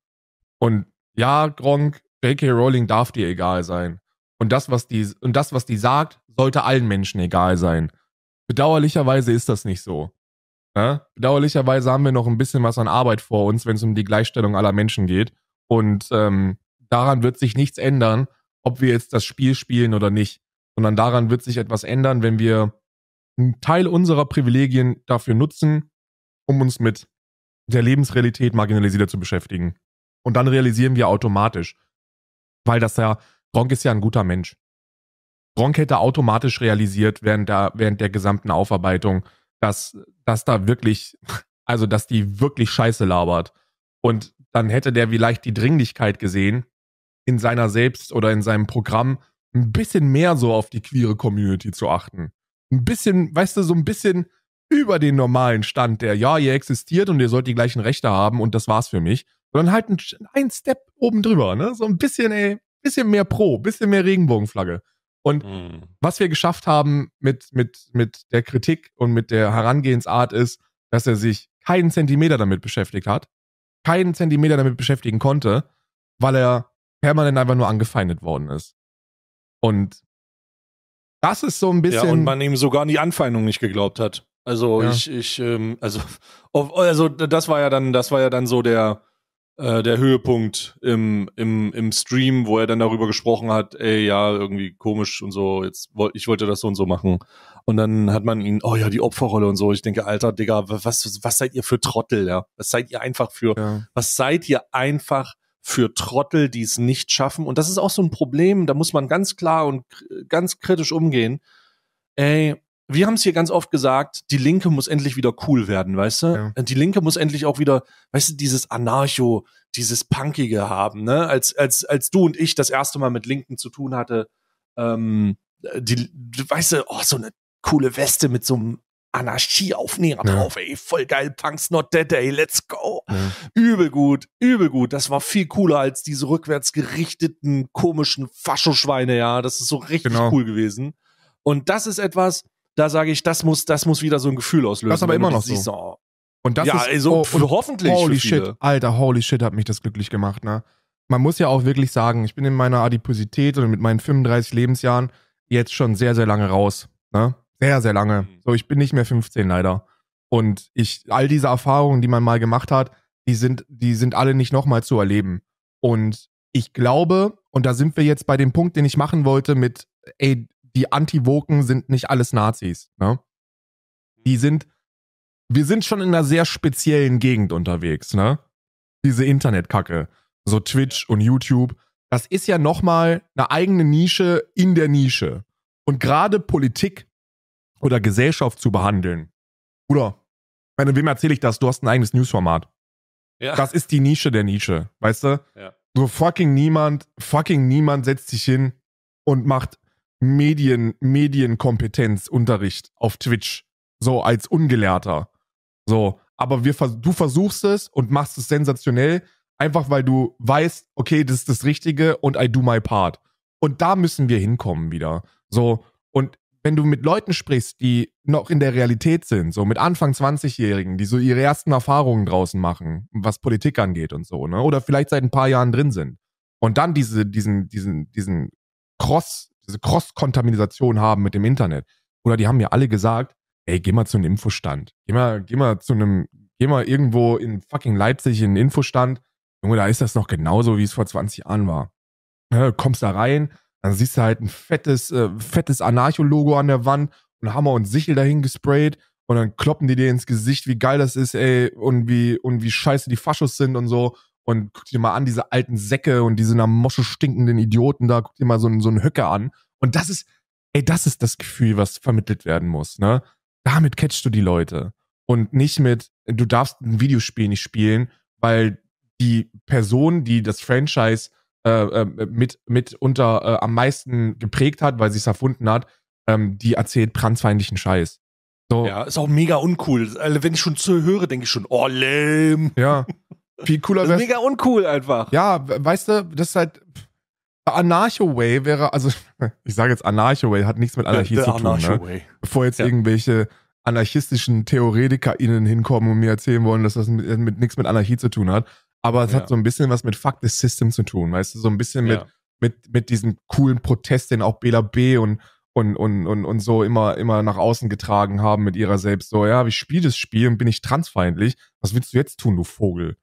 Und ja, Gronk, J.K. Rowling darf dir egal sein. Und das, was die, und das, was die sagt, sollte allen Menschen egal sein. Bedauerlicherweise ist das nicht so. Ne? Bedauerlicherweise haben wir noch ein bisschen was an Arbeit vor uns, wenn es um die Gleichstellung aller Menschen geht. Und ähm, daran wird sich nichts ändern, ob wir jetzt das Spiel spielen oder nicht. Sondern daran wird sich etwas ändern, wenn wir einen Teil unserer Privilegien dafür nutzen, um uns mit der Lebensrealität marginalisierter zu beschäftigen. Und dann realisieren wir automatisch, weil das ja Gronk ist ja ein guter Mensch. Gronk hätte automatisch realisiert während der, während der gesamten Aufarbeitung, dass, dass da wirklich, also dass die wirklich Scheiße labert. Und dann hätte der vielleicht die Dringlichkeit gesehen, in seiner selbst oder in seinem Programm ein bisschen mehr so auf die queere Community zu achten. Ein bisschen, weißt du, so ein bisschen über den normalen Stand, der, ja, ihr existiert und ihr sollt die gleichen Rechte haben und das war's für mich. Sondern halt ein, ein Step oben drüber, ne? So ein bisschen, ey, bisschen mehr Pro, bisschen mehr Regenbogenflagge. Und mhm. was wir geschafft haben mit, mit, mit der Kritik und mit der Herangehensart ist, dass er sich keinen Zentimeter damit beschäftigt hat, keinen Zentimeter damit beschäftigen konnte, weil er permanent einfach nur angefeindet worden ist. Und das ist so ein bisschen. Ja, und man eben sogar an die Anfeindung nicht geglaubt hat. Also ja. ich, ich, ähm, also, also das war ja dann, das war ja dann so der, äh, der Höhepunkt im, im, im Stream, wo er dann darüber gesprochen hat, ey, ja, irgendwie komisch und so, jetzt ich wollte das so und so machen. Und dann hat man ihn, oh ja, die Opferrolle und so. Ich denke, Alter, Digga, was, was seid ihr für Trottel, ja? Was seid ihr einfach für, ja. was seid ihr einfach für Trottel, die es nicht schaffen? Und das ist auch so ein Problem, da muss man ganz klar und ganz kritisch umgehen. Ey, wir haben es hier ganz oft gesagt, die Linke muss endlich wieder cool werden, weißt du? Ja. Die Linke muss endlich auch wieder, weißt du, dieses Anarcho, dieses Punkige haben, ne? Als, als, als du und ich das erste Mal mit Linken zu tun hatte, ähm, die, weißt du, oh, so eine coole Weste mit so einem Anarchieaufnäher ja. drauf, ey, voll geil, Punks not dead, ey, let's go. Ja. Übel gut, übel gut. Das war viel cooler als diese rückwärts gerichteten, komischen Faschoschweine, ja. Das ist so richtig genau. cool gewesen. Und das ist etwas, da sage ich, das muss, das muss wieder so ein Gefühl auslösen. Das aber immer noch so. Siehst, oh. Und das ja, ist also, oh, und hoffentlich. Holy shit, Alter, holy shit, hat mich das glücklich gemacht, ne? Man muss ja auch wirklich sagen, ich bin in meiner Adiposität und mit meinen 35 Lebensjahren jetzt schon sehr, sehr lange raus, ne? Sehr, sehr lange. Mhm. So, ich bin nicht mehr 15 leider. Und ich, all diese Erfahrungen, die man mal gemacht hat, die sind, die sind alle nicht nochmal zu erleben. Und ich glaube, und da sind wir jetzt bei dem Punkt, den ich machen wollte mit, ey, die Anti-Woken sind nicht alles Nazis. Ne? Die mhm. sind, wir sind schon in einer sehr speziellen Gegend unterwegs, ne? Diese Internetkacke, so Twitch und YouTube, das ist ja nochmal eine eigene Nische in der Nische. Und gerade Politik oder Gesellschaft zu behandeln, oder, meine, wem erzähle ich das? Du hast ein eigenes Newsformat. Ja. Das ist die Nische der Nische, weißt du? Ja. So fucking niemand, fucking niemand setzt sich hin und macht Medien, Medienkompetenzunterricht auf Twitch. So als Ungelehrter. So. Aber wir, du versuchst es und machst es sensationell, einfach weil du weißt, okay, das ist das Richtige und I do my part. Und da müssen wir hinkommen wieder. So. Und wenn du mit Leuten sprichst, die noch in der Realität sind, so mit Anfang 20-Jährigen, die so ihre ersten Erfahrungen draußen machen, was Politik angeht und so, ne? Oder vielleicht seit ein paar Jahren drin sind. Und dann diese, diesen, diesen, diesen Cross, diese Cross-Kontamination haben mit dem Internet. Oder die haben mir alle gesagt, ey, geh mal zu einem Infostand. Geh mal, geh mal zu einem, geh mal irgendwo in fucking Leipzig in einen Infostand. Junge, da ist das noch genauso, wie es vor 20 Jahren war. Ja, kommst da rein, dann siehst du halt ein fettes, äh, fettes Anarcho-Logo an der Wand und Hammer und Sichel dahin gesprayt und dann kloppen die dir ins Gesicht, wie geil das ist, ey, und wie, und wie scheiße die Faschos sind und so. Und guck dir mal an, diese alten Säcke und diese nach Mosche stinkenden Idioten da, guck dir mal so einen, so einen Höcker an. Und das ist, ey, das ist das Gefühl, was vermittelt werden muss, ne? Damit catchst du die Leute. Und nicht mit, du darfst ein Videospiel nicht spielen, weil die Person, die das Franchise äh, äh mit, mit unter äh, am meisten geprägt hat, weil sie es erfunden hat, ähm, die erzählt brandfeindlichen Scheiß. So. Ja, ist auch mega uncool. Also, wenn ich schon zuhöre, denke ich schon, oh, lame. Ja, Viel cooler wäre. Mega uncool einfach. Ja, weißt du, das ist halt. Anarcho-Way wäre, also ich sage jetzt Anarcho-Way, hat nichts mit Anarchie the, the zu tun. Ne? Bevor jetzt ja. irgendwelche anarchistischen TheoretikerInnen hinkommen und mir erzählen wollen, dass das mit, äh, mit nichts mit Anarchie zu tun hat. Aber es ja. hat so ein bisschen was mit Fuck the System zu tun, weißt du, so ein bisschen mit, ja. mit, mit diesem coolen Protest, den auch Bela B und, und, und, und, und so immer, immer nach außen getragen haben mit ihrer selbst. So, ja, ich spiele das Spiel und bin ich transfeindlich. Was willst du jetzt tun, du Vogel?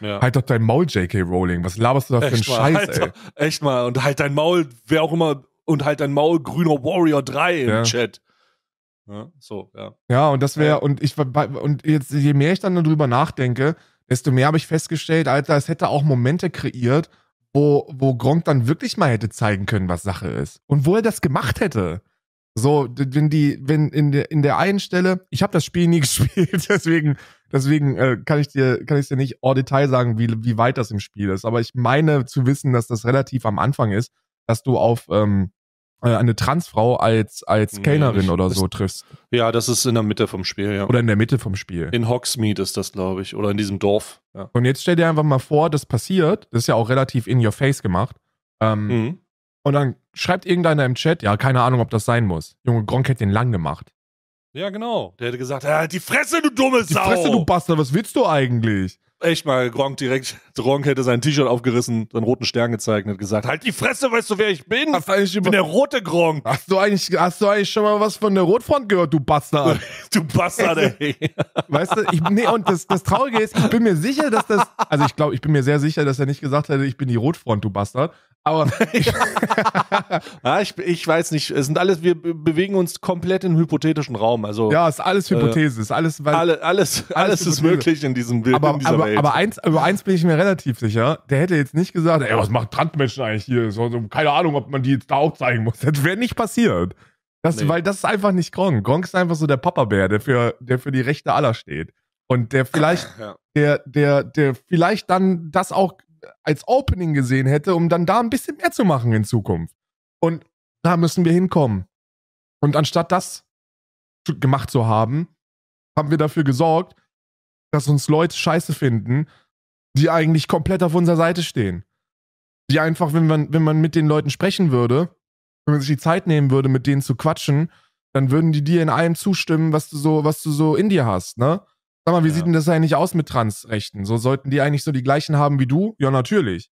Ja. halt doch dein Maul, J.K. Rowling. Was laberst du da für einen Scheiß, halt, ey? Echt mal. Und halt dein Maul, wer auch immer, und halt dein Maul, grüner Warrior 3 im ja. Chat. Ja, so, ja. Ja, und das wäre, und ich, und jetzt, je mehr ich dann darüber nachdenke, desto mehr habe ich festgestellt, Alter, es hätte auch Momente kreiert, wo, wo Gronk dann wirklich mal hätte zeigen können, was Sache ist. Und wo er das gemacht hätte. So, wenn die, wenn in der, in der einen Stelle, ich habe das Spiel nie gespielt, deswegen Deswegen äh, kann ich dir kann ich dir nicht en Detail sagen, wie wie weit das im Spiel ist. Aber ich meine zu wissen, dass das relativ am Anfang ist, dass du auf ähm, äh, eine Transfrau als als nee, Kellnerin ich, oder so ist, triffst. Ja, das ist in der Mitte vom Spiel, ja. Oder in der Mitte vom Spiel. In Hogsmeade ist das, glaube ich, oder in diesem Dorf. Ja. Und jetzt stell dir einfach mal vor, das passiert. Das ist ja auch relativ in your face gemacht. Ähm, mhm. Und dann schreibt irgendeiner im Chat, ja, keine Ahnung, ob das sein muss. Junge, Gronk hätte den lang gemacht. Ja, genau. Der hätte gesagt, halt die Fresse, du dumme die Sau. Die Fresse, du Bastard, was willst du eigentlich? Echt mal, Gronk direkt, Gronk hätte sein T-Shirt aufgerissen, seinen roten Stern gezeigt und hat gesagt, halt die Fresse, weißt du, wer ich bin? Hast du eigentlich ich bin der rote Gronk. Hast du eigentlich, hast du eigentlich schon mal was von der Rotfront gehört, du Bastard? du Bastard, ey. weißt du, ich, nee, und das, das Traurige ist, ich bin mir sicher, dass das, also ich glaube, ich bin mir sehr sicher, dass er nicht gesagt hätte, ich bin die Rotfront, du Bastard, aber ich, ja, ich, ich, weiß nicht, es sind alles, wir bewegen uns komplett im hypothetischen Raum. Also, ja, ist alles äh, Hypothese, äh, ist alles, weil, alle, alles, alles, ist möglich in diesem Bild. Aber, in dieser aber, Welt. aber eins, über eins bin ich mir relativ sicher. Der hätte jetzt nicht gesagt, ey, was macht Transmenschen eigentlich hier? So, so, keine Ahnung, ob man die jetzt da auch zeigen muss. Das wäre nicht passiert. Das, nee. Weil das ist einfach nicht Gronk. Gronk ist einfach so der Papa-Bär, der für, der für die Rechte aller steht. Und der vielleicht, ja. der, der, der vielleicht dann das auch als Opening gesehen hätte, um dann da ein bisschen mehr zu machen in Zukunft. Und da müssen wir hinkommen. Und anstatt das gemacht zu haben, haben wir dafür gesorgt, dass uns Leute scheiße finden, die eigentlich komplett auf unserer Seite stehen. Die einfach, wenn man, wenn man mit den Leuten sprechen würde, wenn man sich die Zeit nehmen würde, mit denen zu quatschen, dann würden die dir in allem zustimmen, was du so, was du so in dir hast, ne? Sag mal, wie ja. sieht denn das eigentlich aus mit Transrechten? So sollten die eigentlich so die gleichen haben wie du? Ja, natürlich.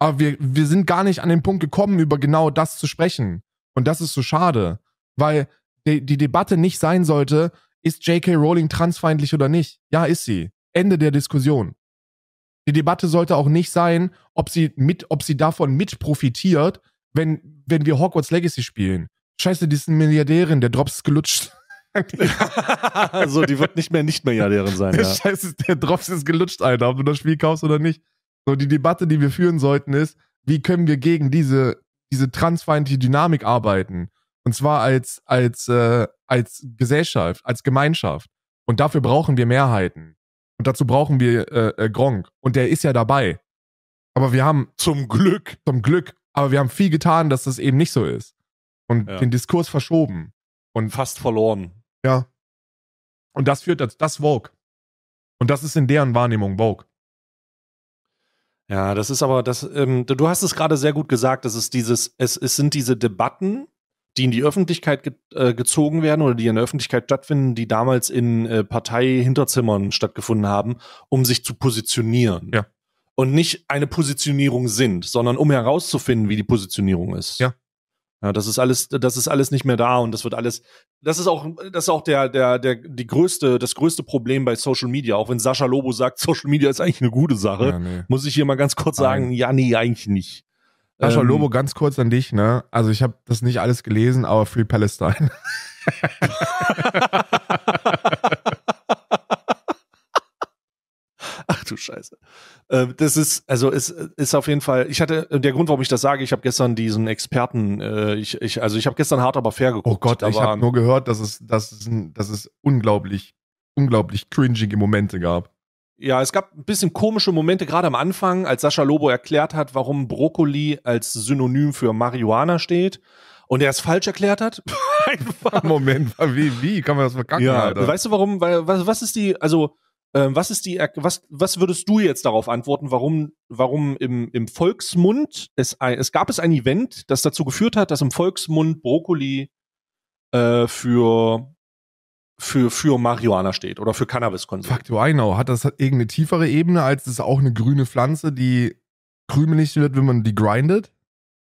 Aber wir, wir sind gar nicht an den Punkt gekommen, über genau das zu sprechen. Und das ist so schade, weil die, die Debatte nicht sein sollte, ist J.K. Rowling transfeindlich oder nicht? Ja, ist sie. Ende der Diskussion. Die Debatte sollte auch nicht sein, ob sie, mit, ob sie davon mit profitiert, wenn, wenn wir Hogwarts Legacy spielen. Scheiße, die ist eine Milliardärin, der Drops ist gelutscht also die wird nicht mehr nicht Milliardärin sein. Der ja. Scheiße, der Drops ist gelutscht, Alter, ob du das Spiel kaufst oder nicht. So, die Debatte, die wir führen sollten, ist, wie können wir gegen diese, diese transfeindliche Dynamik arbeiten? Und zwar als, als, äh, als Gesellschaft, als Gemeinschaft. Und dafür brauchen wir Mehrheiten. Und dazu brauchen wir äh, äh, Gronk. Und der ist ja dabei. Aber wir haben. Zum Glück. Zum Glück. Aber wir haben viel getan, dass das eben nicht so ist. Und ja. den Diskurs verschoben. Und fast verloren. Ja. Und das führt dazu, das Vogue. Und das ist in deren Wahrnehmung Vogue. Ja, das ist aber, das, ähm, du hast es gerade sehr gut gesagt, das ist dieses, es, es sind diese Debatten, die in die Öffentlichkeit ge äh, gezogen werden oder die in der Öffentlichkeit stattfinden, die damals in äh, Partei-Hinterzimmern stattgefunden haben, um sich zu positionieren. Ja. Und nicht eine Positionierung sind, sondern um herauszufinden, wie die Positionierung ist. Ja. Ja, das ist alles, das ist alles nicht mehr da und das wird alles, das ist auch, das ist auch der, der, der, die größte, das größte Problem bei Social Media. Auch wenn Sascha Lobo sagt, Social Media ist eigentlich eine gute Sache, ja, nee. muss ich hier mal ganz kurz sagen, Nein. ja, nee, eigentlich nicht. Sascha ähm, Lobo, ganz kurz an dich, ne? Also ich habe das nicht alles gelesen, aber Free Palestine. du Scheiße. Äh, das ist, also ist, ist auf jeden Fall, ich hatte, der Grund, warum ich das sage, ich habe gestern diesen Experten, äh, ich, ich, also ich habe gestern hart aber fair geguckt. Oh Gott, ich habe nur gehört, dass es, dass, es, dass es unglaublich, unglaublich cringige Momente gab. Ja, es gab ein bisschen komische Momente, gerade am Anfang, als Sascha Lobo erklärt hat, warum Brokkoli als Synonym für Marihuana steht und er es falsch erklärt hat. Einfach. Moment, wie, wie kann man das verkacken, ja, Alter? Weißt du warum? Weil, was, was ist die, also ähm, was ist die, was, was würdest du jetzt darauf antworten, warum, warum im, im Volksmund, es, es gab es ein Event, das dazu geführt hat, dass im Volksmund Brokkoli äh, für für, für Marihuana steht oder für Cannabiskonsum. I know. Hat das irgendeine tiefere Ebene, als es auch eine grüne Pflanze, die krümelig wird, wenn man die grindet?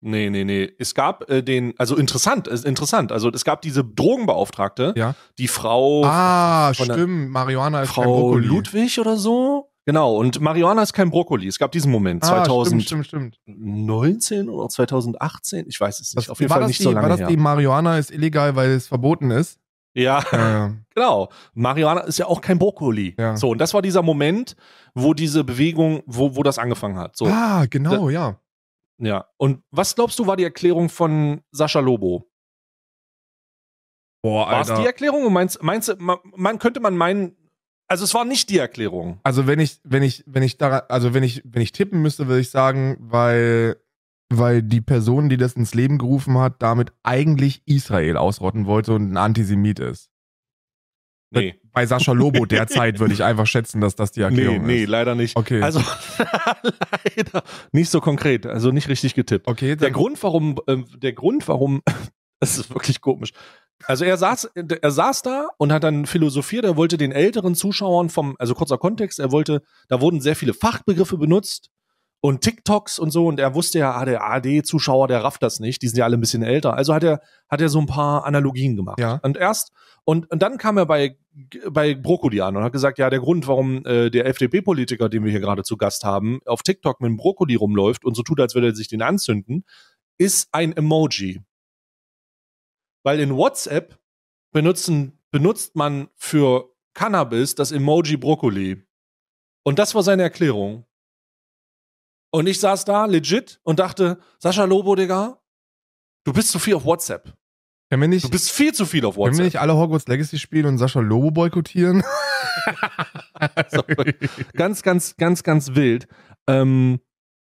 Nee, nee, nee. Es gab äh, den, also interessant, ist interessant. Also es gab diese Drogenbeauftragte, ja? die Frau. Ah, stimmt. Marihuana ist Frau kein Brokkoli. Ludwig oder so. Genau, und Marihuana ist kein Brokkoli. Es gab diesen Moment, ah, 2019 oder 2018, ich weiß es nicht. Das, Auf jeden Fall nicht die, so lange. War das her. die Marihuana ist illegal, weil es verboten ist? Ja, ja, genau. Marihuana ist ja auch kein Brokkoli. Ja. So, und das war dieser Moment, wo diese Bewegung, wo, wo das angefangen hat. So. Ah, genau, da, ja. Ja. Und was glaubst du, war die Erklärung von Sascha Lobo? Boah, Alter. War es die Erklärung? meinst, meinst du, man, man, könnte man meinen, also es war nicht die Erklärung. Also wenn ich, wenn ich, wenn ich daran, also wenn ich, wenn ich tippen müsste, würde ich sagen, weil, weil die Person, die das ins Leben gerufen hat, damit eigentlich Israel ausrotten wollte und ein Antisemit ist. Nee. Bei Sascha Lobo derzeit würde ich einfach schätzen, dass das die Erklärung nee, nee, ist. Nee, leider nicht. Okay. Also leider nicht so konkret, also nicht richtig getippt. Okay. Der Grund, warum, äh, der Grund, warum, es ist wirklich komisch. Also er saß, er saß da und hat dann philosophiert, er wollte den älteren Zuschauern vom, also kurzer Kontext, er wollte, da wurden sehr viele Fachbegriffe benutzt und TikToks und so. Und er wusste ja, ah, der AD-Zuschauer, der rafft das nicht. Die sind ja alle ein bisschen älter. Also hat er, hat er so ein paar Analogien gemacht. Ja. Und erst, und, und dann kam er bei, bei Brokkoli an und hat gesagt, ja, der Grund, warum äh, der FDP-Politiker, den wir hier gerade zu Gast haben, auf TikTok mit dem Brokkoli rumläuft und so tut, als würde er sich den anzünden, ist ein Emoji. Weil in WhatsApp benutzen, benutzt man für Cannabis das Emoji Brokkoli. Und das war seine Erklärung. Und ich saß da legit und dachte, Sascha Lobo, Digga, du bist zu viel auf WhatsApp. Können wir nicht, du bist viel zu viel auf WhatsApp. Können wir nicht alle Hogwarts Legacy spielen und Sascha Lobo boykottieren? so, ganz, ganz, ganz, ganz wild. Ähm,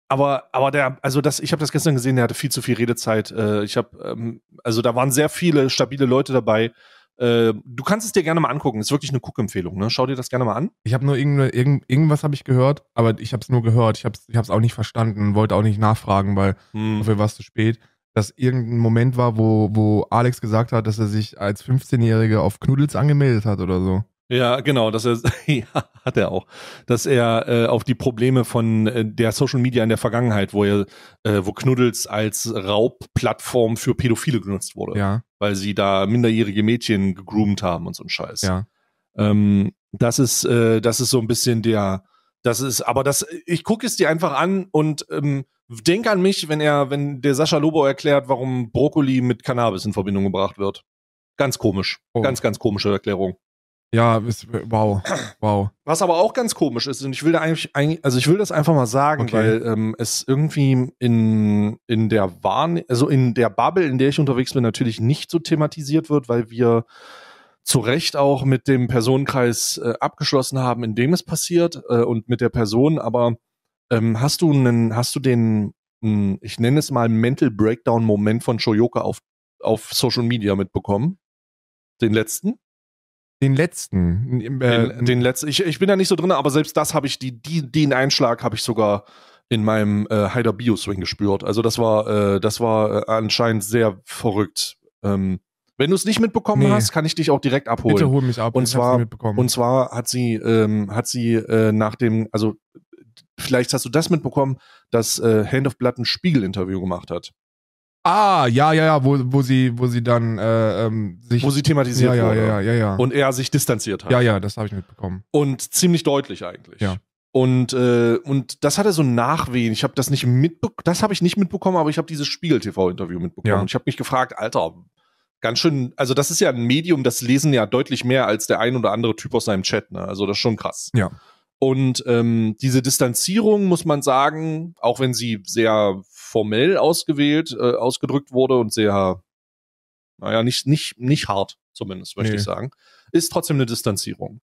aber, aber der, also das, ich habe das gestern gesehen, der hatte viel zu viel Redezeit. Äh, ich habe, ähm, also da waren sehr viele stabile Leute dabei, ähm, du kannst es dir gerne mal angucken. Ist wirklich eine Cook-Empfehlung. Ne? Schau dir das gerne mal an. Ich habe nur irgend, irgend, irgendwas habe ich gehört, aber ich habe es nur gehört. Ich habe es ich hab's auch nicht verstanden, wollte auch nicht nachfragen, weil hm. dafür war es zu spät. Dass irgendein Moment war, wo, wo Alex gesagt hat, dass er sich als 15-Jähriger auf Knuddels angemeldet hat oder so. Ja, genau, dass er ja, hat er auch, dass er äh, auf die Probleme von äh, der Social Media in der Vergangenheit, wo er, äh, wo Knuddels als Raubplattform für Pädophile genutzt wurde, ja. weil sie da minderjährige Mädchen gegroomt haben und so ein Scheiß. Ja. Ähm, das ist, äh, das ist so ein bisschen der, das ist, aber das, ich gucke es dir einfach an und ähm, denk an mich, wenn er, wenn der Sascha Lobo erklärt, warum Brokkoli mit Cannabis in Verbindung gebracht wird. Ganz komisch, oh. ganz, ganz komische Erklärung. Ja, wow, wow. Was aber auch ganz komisch ist, und ich will da eigentlich, also ich will das einfach mal sagen, okay. weil ähm, es irgendwie in, in der Wahrne also in der Bubble, in der ich unterwegs bin, natürlich nicht so thematisiert wird, weil wir zu Recht auch mit dem Personenkreis äh, abgeschlossen haben, in dem es passiert äh, und mit der Person, aber ähm, hast du einen, hast du den, mh, hm, ich nenne es mal Mental Breakdown-Moment von Shoyoka auf, auf Social Media mitbekommen? Den letzten? Den letzten. Äh, den, den, letzten. Ich, ich bin da nicht so drin, aber selbst das habe ich, die, die, den Einschlag habe ich sogar in meinem äh, Heider Bio Swing gespürt. Also das war, äh, das war äh, anscheinend sehr verrückt. Ähm, wenn du es nicht mitbekommen nee. hast, kann ich dich auch direkt abholen. Bitte hol mich ab. Und zwar, und zwar hat sie, ähm, hat sie äh, nach dem, also vielleicht hast du das mitbekommen, dass äh, Hand of Blood ein Spiegel-Interview gemacht hat. Ah, ja, ja, ja, wo, wo sie, wo sie dann äh, ähm, sich. Wo sie thematisiert ja, wurde. Ja, ja, ja, ja. Und er sich distanziert hat. Ja, ja, das habe ich mitbekommen. Und ziemlich deutlich eigentlich. Ja. Und, äh, und das hatte so ein Nachwehen. Ich habe das nicht mitbekommen, das habe ich nicht mitbekommen, aber ich habe dieses Spiegel-TV-Interview mitbekommen. Ja. Und ich habe mich gefragt, Alter, ganz schön, also das ist ja ein Medium, das lesen ja deutlich mehr als der ein oder andere Typ aus seinem Chat, ne? Also das ist schon krass. Ja. Und ähm, diese Distanzierung, muss man sagen, auch wenn sie sehr formell ausgewählt, äh, ausgedrückt wurde und sehr, naja, nicht, nicht, nicht hart, zumindest, möchte nee. ich sagen, ist trotzdem eine Distanzierung.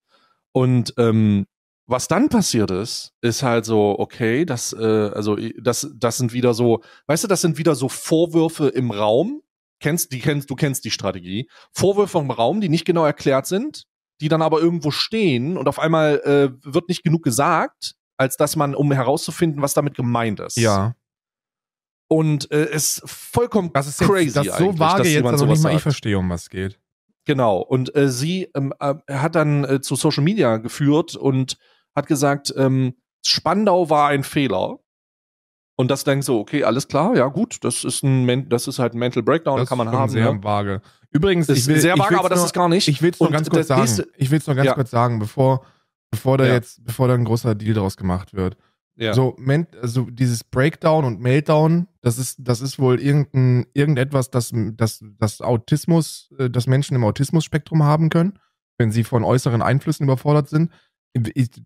Und ähm, was dann passiert ist, ist halt so, okay, das, äh, also das, das sind wieder so, weißt du, das sind wieder so Vorwürfe im Raum. Kennst, die kennst, du kennst die Strategie. Vorwürfe im Raum, die nicht genau erklärt sind, die dann aber irgendwo stehen und auf einmal äh, wird nicht genug gesagt, als dass man, um herauszufinden, was damit gemeint ist. Ja. Und äh, ist vollkommen das ist jetzt, crazy. Das so vage jetzt, also nicht mal ich verstehe, um was geht. Genau. Und äh, sie ähm, äh, hat dann äh, zu Social Media geführt und hat gesagt, ähm, Spandau war ein Fehler. Und das denkt so, okay, alles klar, ja gut, das ist ein, Men das ist halt ein Mental Breakdown, das kann man haben. Sehr ne? vage. Übrigens, ist ich will, sehr vage, aber nur, das ist gar nicht. Ich will es nur ganz kurz sagen. ich will es nur ganz ja. kurz sagen, bevor, bevor da ja. jetzt, bevor da ein großer Deal draus gemacht wird. Ja. So, also dieses Breakdown und Meltdown, das ist, das ist wohl irgendein, irgendetwas, das, das, das Autismus, äh, das Menschen im Autismus-Spektrum haben können, wenn sie von äußeren Einflüssen überfordert sind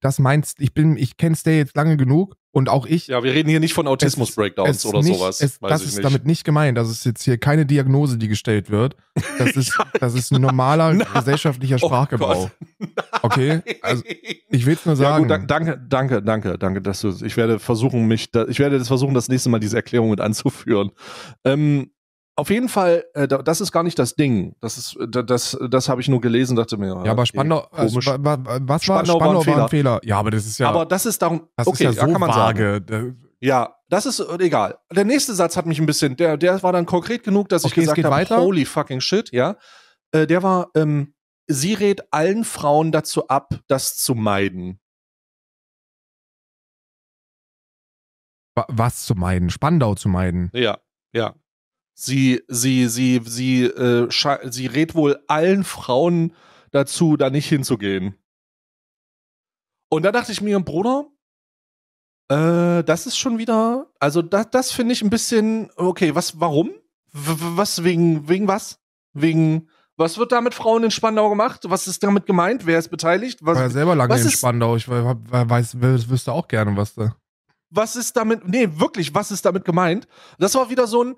das meinst, ich bin, ich kenn's Stay jetzt lange genug und auch ich. Ja, wir reden hier nicht von Autismus-Breakdowns oder nicht, sowas. Es, das ist nicht. damit nicht gemeint. Das ist jetzt hier keine Diagnose, die gestellt wird. Das ist, ja, das ist ein normaler na, gesellschaftlicher oh Sprachgebrauch. Gott, okay? Also, ich will's nur sagen. Ja, gut, danke, danke, danke, danke, dass du, ich werde versuchen, mich, ich werde versuchen, das nächste Mal diese Erklärung mit anzuführen. Ähm, auf jeden Fall, äh, das ist gar nicht das Ding. Das ist, das, das, das habe ich nur gelesen, dachte mir. Ja, aber Spandau, also, was war Spandau, war, ein Fehler. war ein Fehler. Ja, aber das ist ja. Aber das ist darum. Das okay, ist ja so kann man vage. Sagen. Ja, das ist äh, egal. Der nächste Satz hat mich ein bisschen, der, der war dann konkret genug, dass okay, ich gesagt habe, holy fucking shit, ja. Äh, der war, ähm, sie rät allen Frauen dazu ab, das zu meiden. Was zu meiden? Spandau zu meiden? Ja, ja. Sie, sie, sie, sie, äh, sie rät wohl allen Frauen dazu, da nicht hinzugehen. Und da dachte ich mir, Bruder, äh, das ist schon wieder, also da, das finde ich ein bisschen, okay, was, warum? W was, wegen, wegen was? Wegen, was wird da mit Frauen in Spandau gemacht? Was ist damit gemeint? Wer ist beteiligt? Was, ich war ja selber lange in Spandau, ich weiß, wüsste auch gerne, was da was ist damit, nee, wirklich, was ist damit gemeint? Das war wieder so ein,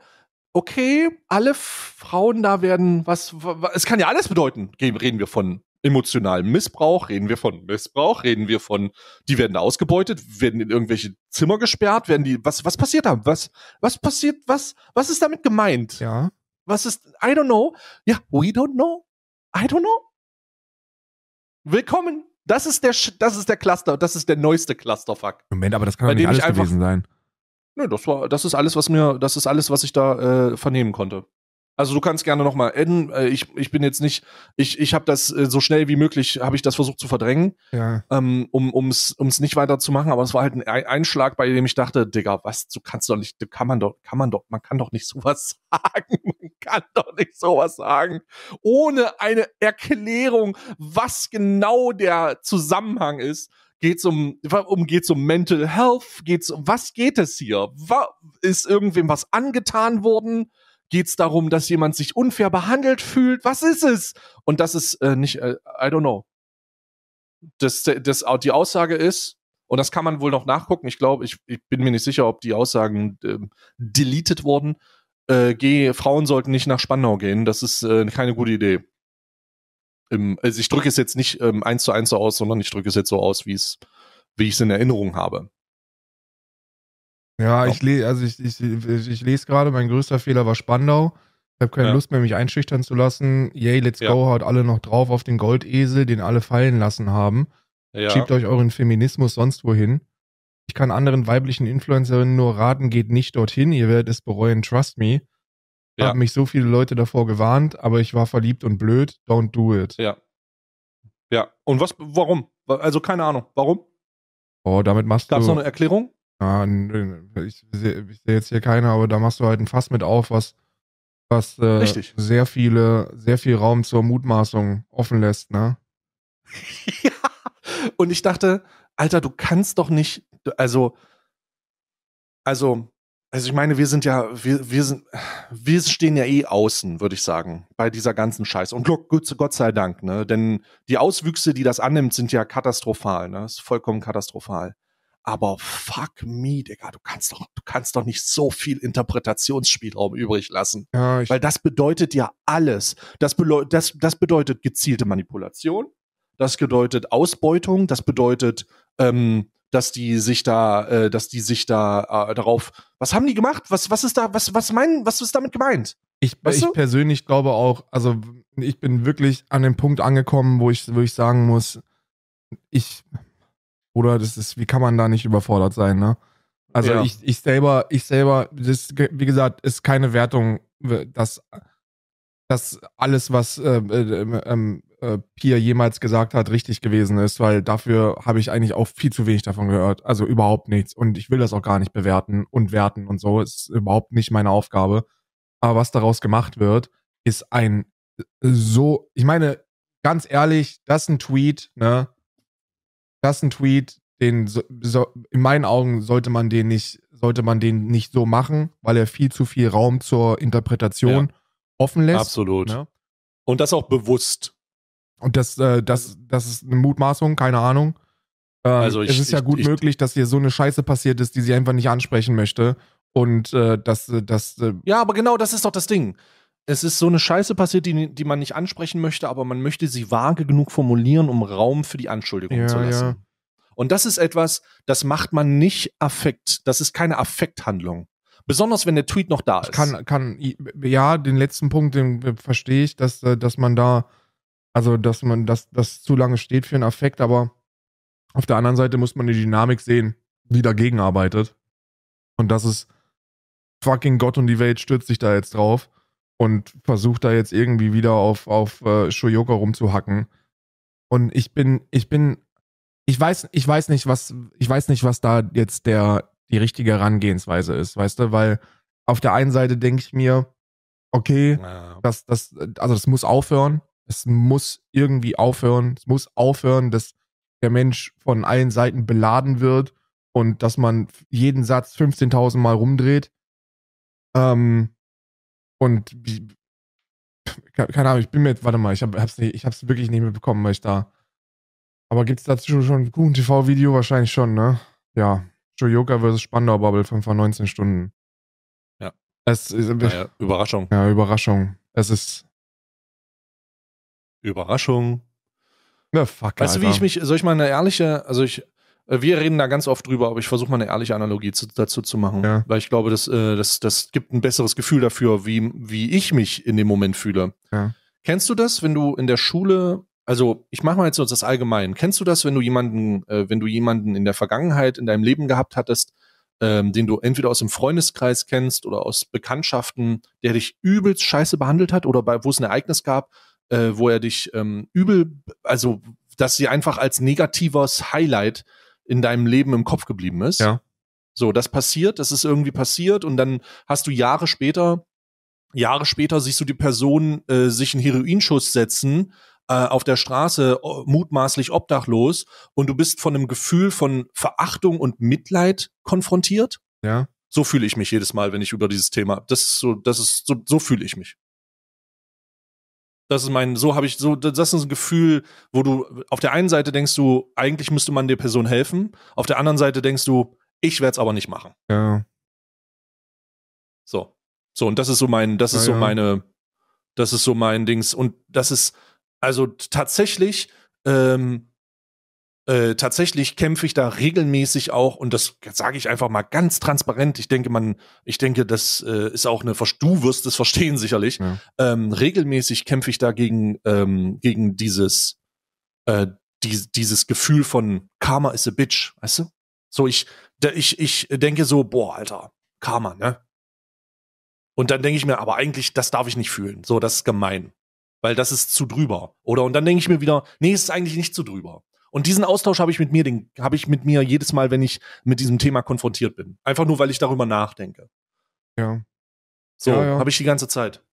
okay, alle Frauen da werden was, es kann ja alles bedeuten. Reden wir von emotionalem Missbrauch, reden wir von Missbrauch, reden wir von, die werden da ausgebeutet, werden in irgendwelche Zimmer gesperrt, werden die, was, was passiert da? Was, was passiert, was, was ist damit gemeint? Ja. Was ist, I don't know. Ja, we don't know. I don't know. Willkommen. Das ist der, das ist der Cluster, das ist der neueste Clusterfuck. Moment, aber das kann doch nicht alles gewesen sein. Nö, das war, das ist alles, was mir, das ist alles, was ich da äh, vernehmen konnte. Also du kannst gerne nochmal adden. Äh, ich, ich bin jetzt nicht, ich, ich habe das äh, so schnell wie möglich, habe ich das versucht zu verdrängen, ja. ähm, um es um's nicht weiterzumachen. aber es war halt ein Einschlag, bei dem ich dachte, Digga, was, du kannst doch nicht, kann man doch, kann man doch, man kann doch nicht sowas sagen, man kann doch nicht sowas sagen, ohne eine Erklärung, was genau der Zusammenhang ist. Geht's um, um geht's um Mental Health? Geht's um was geht es hier? Wa ist irgendwem was angetan worden? Geht es darum, dass jemand sich unfair behandelt fühlt? Was ist es? Und das ist äh, nicht, äh, I don't know. Das, äh, das, die Aussage ist, und das kann man wohl noch nachgucken, ich glaube, ich, ich bin mir nicht sicher, ob die Aussagen äh, deleted wurden. Äh, geh, Frauen sollten nicht nach Spandau gehen, das ist äh, keine gute Idee. Im, ähm, also ich drücke es jetzt nicht ähm, eins zu eins so aus, sondern ich drücke es jetzt so aus, wie ich es in Erinnerung habe. Ja, ich, also ich, ich, ich, ich lese gerade, mein größter Fehler war Spandau. Ich habe keine ja. Lust mehr, mich einschüchtern zu lassen. Yay, let's ja. go, haut alle noch drauf auf den Goldesel, den alle fallen lassen haben. Ja. Schiebt euch euren Feminismus sonst wohin. Ich kann anderen weiblichen Influencerinnen nur raten, geht nicht dorthin, ihr werdet es bereuen, trust me. Ja. Haben mich so viele Leute davor gewarnt, aber ich war verliebt und blöd, don't do it. Ja. Ja, und was, warum? Also keine Ahnung, warum? Oh, damit machst Gab's du. Gab es noch eine Erklärung? ja, ich, ich sehe jetzt hier keine, aber da machst du halt ein Fass mit auf, was, was äh, sehr viele, sehr viel Raum zur Mutmaßung offen lässt, ne? ja. Und ich dachte, Alter, du kannst doch nicht, also, also, also ich meine, wir sind ja, wir, wir sind, wir stehen ja eh außen, würde ich sagen, bei dieser ganzen Scheiße. Und Gott sei Dank, ne? Denn die Auswüchse, die das annimmt, sind ja katastrophal, ne? Ist vollkommen katastrophal. Aber fuck me, Digga, du kannst doch, du kannst doch nicht so viel Interpretationsspielraum übrig lassen. Ja, Weil das bedeutet ja alles. Das, be das, das bedeutet gezielte Manipulation, das bedeutet Ausbeutung, das bedeutet, ähm, dass die sich da, äh, dass die sich da äh, darauf. Was haben die gemacht? Was, was ist da, was, was meinen, was ist damit gemeint? Ich, weißt ich du? persönlich glaube auch, also ich bin wirklich an dem Punkt angekommen, wo ich, wo ich sagen muss, ich oder das ist, wie kann man da nicht überfordert sein, ne? Also ja. ich, ich selber, ich selber, das, wie gesagt, ist keine Wertung, dass, dass alles, was äh, äh, ähm, ähm, äh, Pia jemals gesagt hat, richtig gewesen ist, weil dafür habe ich eigentlich auch viel zu wenig davon gehört. Also überhaupt nichts. Und ich will das auch gar nicht bewerten und werten und so. Ist überhaupt nicht meine Aufgabe. Aber was daraus gemacht wird, ist ein äh, so, ich meine, ganz ehrlich, das ist ein Tweet, ne? das ist ein Tweet, den so, so, in meinen Augen sollte man den nicht, sollte man den nicht so machen, weil er viel zu viel Raum zur Interpretation ja. offen lässt. Absolut. Ne? Und das auch bewusst. Und das, äh, das, das ist eine Mutmaßung, keine Ahnung. Ähm, also ich, es ist ja gut ich, möglich, dass hier so eine Scheiße passiert ist, die sie einfach nicht ansprechen möchte. Und äh, das, äh, das. Äh, ja, aber genau das ist doch das Ding es ist so eine Scheiße passiert, die, die man nicht ansprechen möchte, aber man möchte sie vage genug formulieren, um Raum für die Anschuldigung ja, zu lassen. Ja. Und das ist etwas, das macht man nicht affekt. Das ist keine Affekthandlung. Besonders wenn der Tweet noch da ist. Kann, kann, ja, den letzten Punkt, den äh, verstehe ich, dass, äh, dass man da, also dass man, dass das zu lange steht für einen Affekt, aber auf der anderen Seite muss man die Dynamik sehen, die dagegen arbeitet. Und das ist fucking Gott und die Welt stürzt sich da jetzt drauf und versucht da jetzt irgendwie wieder auf, auf äh, Shoyoka rumzuhacken. Und ich bin, ich bin, ich weiß, ich weiß nicht, was, ich weiß nicht, was da jetzt der, die richtige Herangehensweise ist, weißt du, weil auf der einen Seite denke ich mir, okay, ja. das, das, also das muss aufhören. Es muss irgendwie aufhören. Es muss aufhören, dass der Mensch von allen Seiten beladen wird und dass man jeden Satz 15.000 Mal rumdreht. Ähm, und ich, keine Ahnung, ich bin mir jetzt, warte mal, ich habe es ich hab's wirklich nicht mehr bekommen, weil ich da. Aber gibt es dazu schon ein guten TV-Video? Wahrscheinlich schon, ne? Ja. Shoyoka vs. Spandau Bubble, 5 von 19 Stunden. Ja. Es ist, äh, naja, Überraschung. Ja, Überraschung. Es ist. Überraschung. Na, fuck, weißt Alter. du, wie ich mich, soll ich mal eine ehrliche, also ich, äh, wir reden da ganz oft drüber, aber ich versuche mal eine ehrliche Analogie zu, dazu zu machen, ja. weil ich glaube, das, äh, das, das gibt ein besseres Gefühl dafür, wie, wie ich mich in dem Moment fühle. Ja. Kennst du das, wenn du in der Schule, also ich mache mal jetzt das allgemein, kennst du das, wenn du jemanden, äh, wenn du jemanden in der Vergangenheit in deinem Leben gehabt hattest, ähm, den du entweder aus dem Freundeskreis kennst oder aus Bekanntschaften, der dich übelst scheiße behandelt hat oder bei, wo es ein Ereignis gab, wo er dich ähm, übel, also dass sie einfach als negatives Highlight in deinem Leben im Kopf geblieben ist. Ja. So, das passiert, das ist irgendwie passiert und dann hast du Jahre später, Jahre später siehst du die Person äh, sich einen Heroinschuss setzen äh, auf der Straße, mutmaßlich obdachlos und du bist von einem Gefühl von Verachtung und Mitleid konfrontiert. Ja. So fühle ich mich jedes Mal, wenn ich über dieses Thema. Das ist so, das ist so, so fühle ich mich. Das ist mein, so habe ich, so, das ist ein Gefühl, wo du auf der einen Seite denkst du, eigentlich müsste man der Person helfen, auf der anderen Seite denkst du, ich werde es aber nicht machen. Ja. So. So, und das ist so mein, das ist ja, so meine, das ist so mein Dings. Und das ist, also tatsächlich, ähm, äh, tatsächlich kämpfe ich da regelmäßig auch und das sage ich einfach mal ganz transparent. Ich denke, man, ich denke, das äh, ist auch eine, Ver du wirst es verstehen sicherlich. Ja. Ähm, regelmäßig kämpfe ich da gegen, ähm, gegen dieses, äh, die, dieses Gefühl von Karma is a bitch, weißt du? So ich, da, ich, ich denke so, boah, Alter, Karma, ne? Und dann denke ich mir, aber eigentlich, das darf ich nicht fühlen. So, das ist gemein. Weil das ist zu drüber. Oder und dann denke ich mir wieder, nee, ist eigentlich nicht zu drüber. Und diesen Austausch habe ich mit mir, den habe ich mit mir jedes Mal, wenn ich mit diesem Thema konfrontiert bin. Einfach nur, weil ich darüber nachdenke. Ja. So, ja, ja. habe ich die ganze Zeit.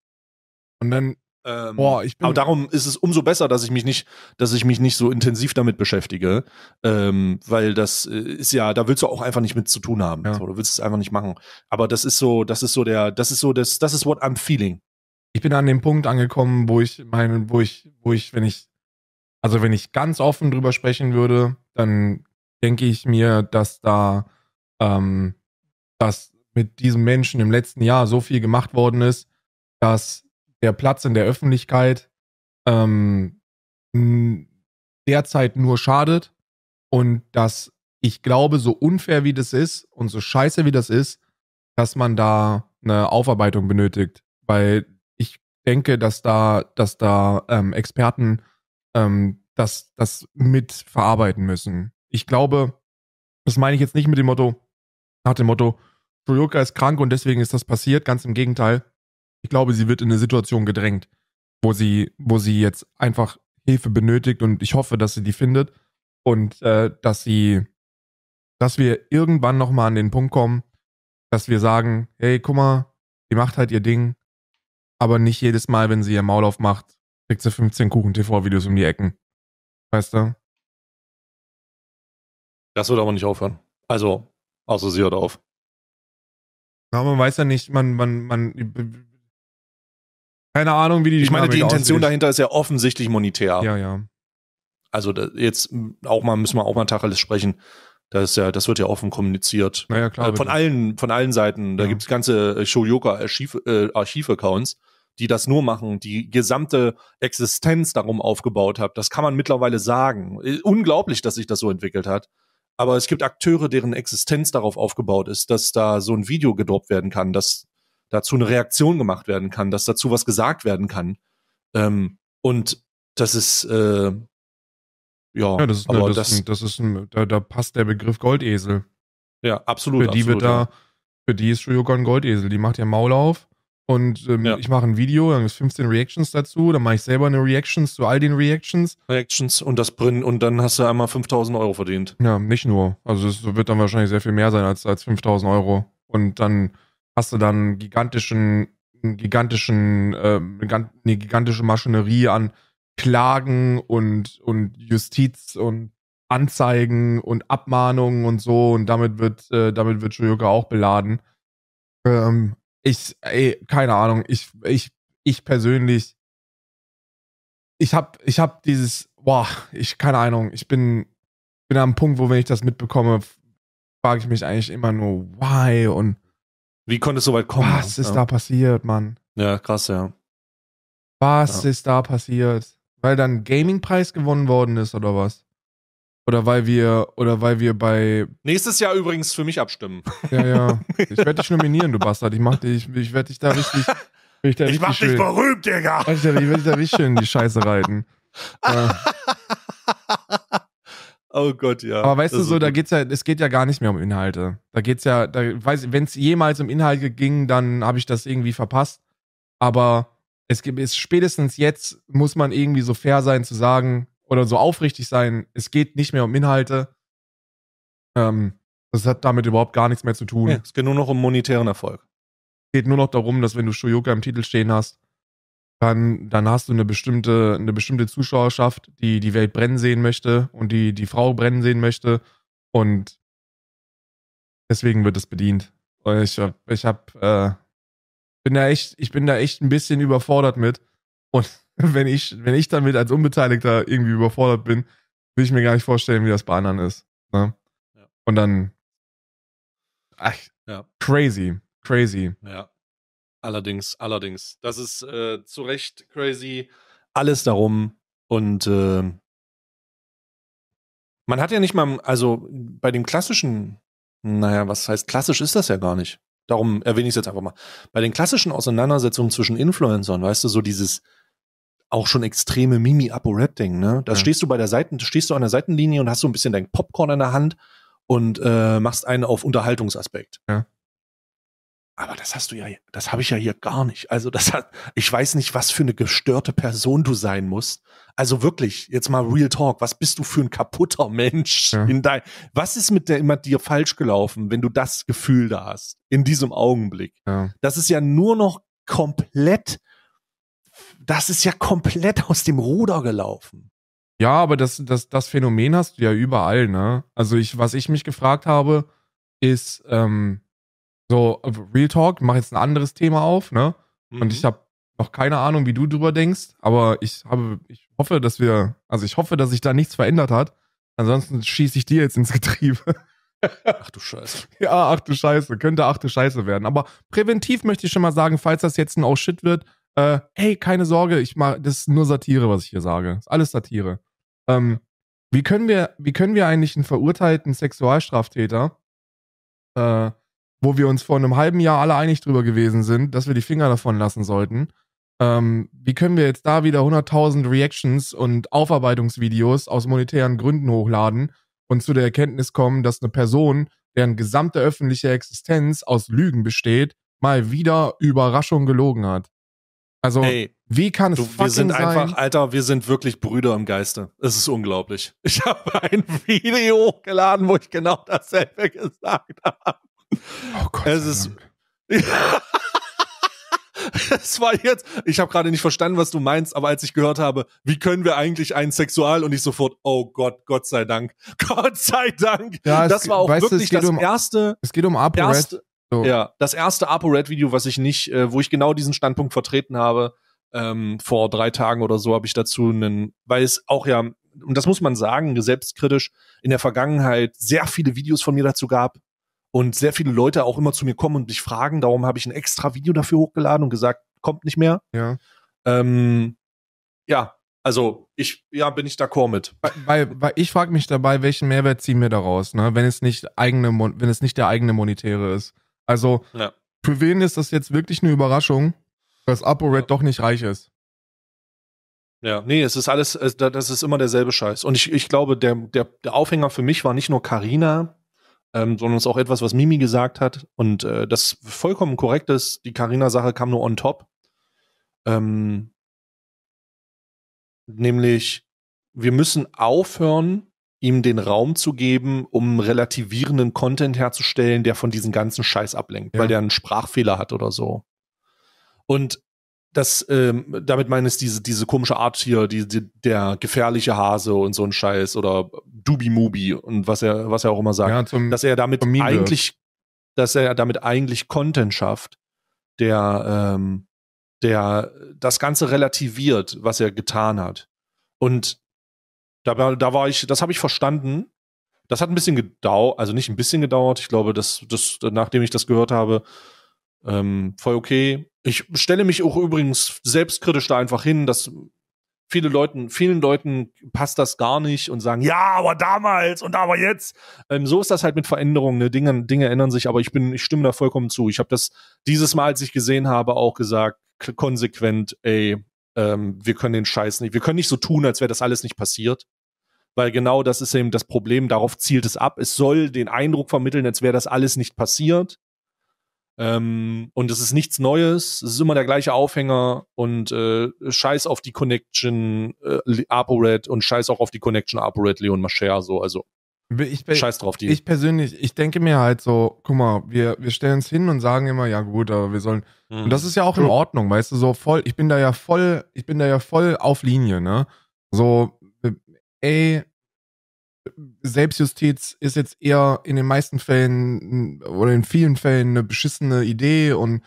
Und dann ähm, Boah, aber darum ist es umso besser, dass ich mich nicht, dass ich mich nicht so intensiv damit beschäftige, ähm, weil das äh, ist ja, da willst du auch einfach nicht mit zu tun haben. Ja. So, du willst es einfach nicht machen. Aber das ist so, das ist so der, das ist so das, das ist what I'm feeling. Ich bin an dem Punkt angekommen, wo ich meine, wo ich, wo ich, wenn ich also wenn ich ganz offen drüber sprechen würde, dann denke ich mir, dass da, ähm, dass mit diesem Menschen im letzten Jahr so viel gemacht worden ist, dass der Platz in der Öffentlichkeit ähm, derzeit nur schadet und dass ich glaube, so unfair wie das ist und so scheiße wie das ist, dass man da eine Aufarbeitung benötigt, weil ich denke, dass da, dass da ähm, Experten ähm, das, das mit verarbeiten müssen. Ich glaube, das meine ich jetzt nicht mit dem Motto, nach dem Motto, Toyoka ist krank und deswegen ist das passiert. Ganz im Gegenteil. Ich glaube, sie wird in eine Situation gedrängt, wo sie, wo sie jetzt einfach Hilfe benötigt und ich hoffe, dass sie die findet und äh, dass sie, dass wir irgendwann nochmal an den Punkt kommen, dass wir sagen, hey, guck mal, die macht halt ihr Ding, aber nicht jedes Mal, wenn sie ihr Maul aufmacht, kriegt sie 15 Kuchen-TV-Videos um die Ecken. Weißt du? Das wird aber nicht aufhören. Also, außer sie hört auf. Na, man weiß ja nicht, man, man, man. Keine Ahnung, wie die. Ich meine, die Intention aussieht. dahinter ist ja offensichtlich monetär. Ja, ja. Also da, jetzt auch mal müssen wir auch mal Tacheles sprechen. Das, ja, das wird ja offen kommuniziert. Naja, klar. Äh, von, allen, von allen Seiten. Da ja. gibt es ganze Shoyoka-Archiv-Accounts. Äh, äh, äh die das nur machen, die gesamte Existenz darum aufgebaut hat. Das kann man mittlerweile sagen. Äh, unglaublich, dass sich das so entwickelt hat. Aber es gibt Akteure, deren Existenz darauf aufgebaut ist, dass da so ein Video gedroppt werden kann, dass dazu eine Reaktion gemacht werden kann, dass dazu was gesagt werden kann. Ähm, und das ist, äh, ja, ja, das, aber das, ne, das, ist ein, das ist ein, da, da, passt der Begriff Goldesel. Ja, absolut. Für die absolut, wird da, für die ist Shoyogan Goldesel. Die macht ihr Maul auf und ähm, ja. ich mache ein Video, dann ist 15 Reactions dazu, dann mache ich selber eine Reactions zu all den Reactions. Reactions und das Print und dann hast du einmal 5000 Euro verdient. Ja, nicht nur. Also es wird dann wahrscheinlich sehr viel mehr sein als, als 5000 Euro. Und dann hast du dann einen gigantischen, gigantischen, äh, eine gigantische Maschinerie an Klagen und, und Justiz und Anzeigen und Abmahnungen und so. Und damit wird, äh, damit wird Shoyoka auch beladen. Ähm, ich, ey, keine Ahnung, ich, ich, ich persönlich, ich hab, ich hab dieses, boah, ich, keine Ahnung, ich bin, bin am Punkt, wo wenn ich das mitbekomme, frage ich mich eigentlich immer nur, why und wie konnte es so weit kommen? Was ne? ist ja. da passiert, Mann? Ja, krass, ja. Was ja. ist da passiert? Weil dann Gaming-Preis gewonnen worden ist oder was? Oder weil wir, oder weil wir bei. Nächstes Jahr übrigens für mich abstimmen. Ja, ja. Ich werde dich nominieren, du Bastard. Ich mach dich, ich, ich werde dich da richtig. Ich, da ich richtig mach schön, dich berühmt, Digga! Ich werde dich da richtig schön in die Scheiße reiten. oh Gott, ja. Aber weißt das du so, da geht's ja, es geht ja gar nicht mehr um Inhalte. Da geht's ja, da weiß wenn es jemals um Inhalte ging, dann habe ich das irgendwie verpasst. Aber es gibt, es, spätestens jetzt muss man irgendwie so fair sein zu sagen, oder so aufrichtig sein. Es geht nicht mehr um Inhalte. Ähm, das hat damit überhaupt gar nichts mehr zu tun. Ja, es geht nur noch um monetären Erfolg. Es geht nur noch darum, dass wenn du Shoyoka im Titel stehen hast, dann, dann hast du eine bestimmte, eine bestimmte Zuschauerschaft, die die Welt brennen sehen möchte und die die Frau brennen sehen möchte. Und deswegen wird es bedient. Ich, ich hab, äh, bin da echt, ich bin da echt ein bisschen überfordert mit. Und wenn ich, wenn ich damit als Unbeteiligter irgendwie überfordert bin, will ich mir gar nicht vorstellen, wie das bei anderen ist. Ne? Ja. Und dann. Ach, ja. crazy, crazy. Ja. Allerdings, allerdings. Das ist äh, zu Recht crazy. Alles darum. Und äh, man hat ja nicht mal, also bei dem klassischen, naja, was heißt klassisch ist das ja gar nicht. Darum erwähne ich es jetzt einfach mal. Bei den klassischen Auseinandersetzungen zwischen Influencern, weißt du, so dieses, auch schon extreme Mimi Apo Red Ding, ne? Da ja. stehst du bei der Seiten, stehst du an der Seitenlinie und hast so ein bisschen dein Popcorn in der Hand und äh, machst einen auf Unterhaltungsaspekt. Ja. Aber das hast du ja, das habe ich ja hier gar nicht. Also das hat, ich weiß nicht, was für eine gestörte Person du sein musst. Also wirklich, jetzt mal Real Talk, was bist du für ein kaputter Mensch? Ja. In dein, was ist mit der immer dir falsch gelaufen, wenn du das Gefühl da hast in diesem Augenblick? Ja. Das ist ja nur noch komplett das ist ja komplett aus dem Ruder gelaufen. Ja, aber das, das, das Phänomen hast du ja überall, ne? Also ich, was ich mich gefragt habe, ist, ähm, so, äh, Real Talk, mach jetzt ein anderes Thema auf, ne? Mhm. Und ich habe noch keine Ahnung, wie du drüber denkst, aber ich habe, ich hoffe, dass wir, also ich hoffe, dass sich da nichts verändert hat. Ansonsten schieße ich dir jetzt ins Getriebe. Ach du Scheiße. Ja, ach du Scheiße. Könnte ach du Scheiße werden. Aber präventiv möchte ich schon mal sagen, falls das jetzt ein Oh shit wird, äh, hey, keine Sorge, ich mach, das ist nur Satire, was ich hier sage. ist alles Satire. Ähm, wie, können wir, wie können wir eigentlich einen verurteilten Sexualstraftäter, äh, wo wir uns vor einem halben Jahr alle einig drüber gewesen sind, dass wir die Finger davon lassen sollten, ähm, wie können wir jetzt da wieder 100.000 Reactions und Aufarbeitungsvideos aus monetären Gründen hochladen und zu der Erkenntnis kommen, dass eine Person, deren gesamte öffentliche Existenz aus Lügen besteht, mal wieder Überraschung gelogen hat? Also, hey, wie kann es du, Wir sind einfach, Alter, wir sind wirklich Brüder im Geiste. Es ist unglaublich. Ich habe ein Video hochgeladen, wo ich genau dasselbe gesagt habe. Oh Gott. Es ist. Es war jetzt, ich habe gerade nicht verstanden, was du meinst, aber als ich gehört habe, wie können wir eigentlich einen Sexual und ich sofort, oh Gott, Gott sei Dank, Gott sei Dank. Ja, das war auch wirklich du, das um, erste. Es geht um ApoRed. So. Ja, das erste ApoRed-Video, was ich nicht, äh, wo ich genau diesen Standpunkt vertreten habe, ähm, vor drei Tagen oder so habe ich dazu einen, weil es auch ja, und das muss man sagen, selbstkritisch, in der Vergangenheit sehr viele Videos von mir dazu gab und sehr viele Leute auch immer zu mir kommen und mich fragen. Darum habe ich ein extra Video dafür hochgeladen und gesagt, kommt nicht mehr. Ja. Ähm, ja, also ich, ja, bin ich d'accord mit. Weil, weil ich frage mich dabei, welchen Mehrwert ziehen wir daraus, ne? Wenn es nicht eigene, wenn es nicht der eigene monetäre ist. Also, ja. für wen ist das jetzt wirklich eine Überraschung, dass ApoRed ja. doch nicht reich ist? Ja, nee, es ist alles, das ist immer derselbe Scheiß. Und ich, ich glaube, der, der, der Aufhänger für mich war nicht nur Karina, ähm, sondern es ist auch etwas, was Mimi gesagt hat. Und äh, das vollkommen korrekt ist, die Karina-Sache kam nur on top. Ähm, nämlich, wir müssen aufhören, ihm den Raum zu geben, um relativierenden Content herzustellen, der von diesem ganzen Scheiß ablenkt, ja. weil der einen Sprachfehler hat oder so. Und das, ähm, damit meine ich diese, diese komische Art hier, die, die, der gefährliche Hase und so ein Scheiß oder Dubi-Mubi und was er, was er auch immer sagt, ja, zum, dass er damit eigentlich, dass er damit eigentlich Content schafft, der, ähm, der das Ganze relativiert, was er getan hat. Und da, da war ich, das habe ich verstanden. Das hat ein bisschen gedauert, also nicht ein bisschen gedauert. Ich glaube, dass, dass nachdem ich das gehört habe, ähm, voll okay. Ich stelle mich auch übrigens selbstkritisch da einfach hin, dass viele Leuten, vielen Leuten passt das gar nicht und sagen, ja, aber damals und aber jetzt. Ähm, so ist das halt mit Veränderungen. Ne? Dinge, Dinge ändern sich, aber ich bin, ich stimme da vollkommen zu. Ich habe das dieses Mal, als ich gesehen habe, auch gesagt, konsequent, ey, ähm, wir können den Scheiß nicht, wir können nicht so tun, als wäre das alles nicht passiert weil genau das ist eben das Problem, darauf zielt es ab. Es soll den Eindruck vermitteln, als wäre das alles nicht passiert. Ähm, und es ist nichts Neues, es ist immer der gleiche Aufhänger und äh, scheiß auf die Connection äh, ApoRed und scheiß auch auf die Connection ApoRed Leon Mascher, so, also ich, scheiß drauf die. Ich persönlich, ich denke mir halt so, guck mal, wir, wir stellen uns hin und sagen immer, ja gut, aber wir sollen, mhm. und das mhm. ist ja auch in Ordnung, weißt du, so voll, ich bin da ja voll, ich bin da ja voll auf Linie, ne? So, ey, Selbstjustiz ist jetzt eher in den meisten Fällen hm, oder in vielen Fällen eine beschissene Idee und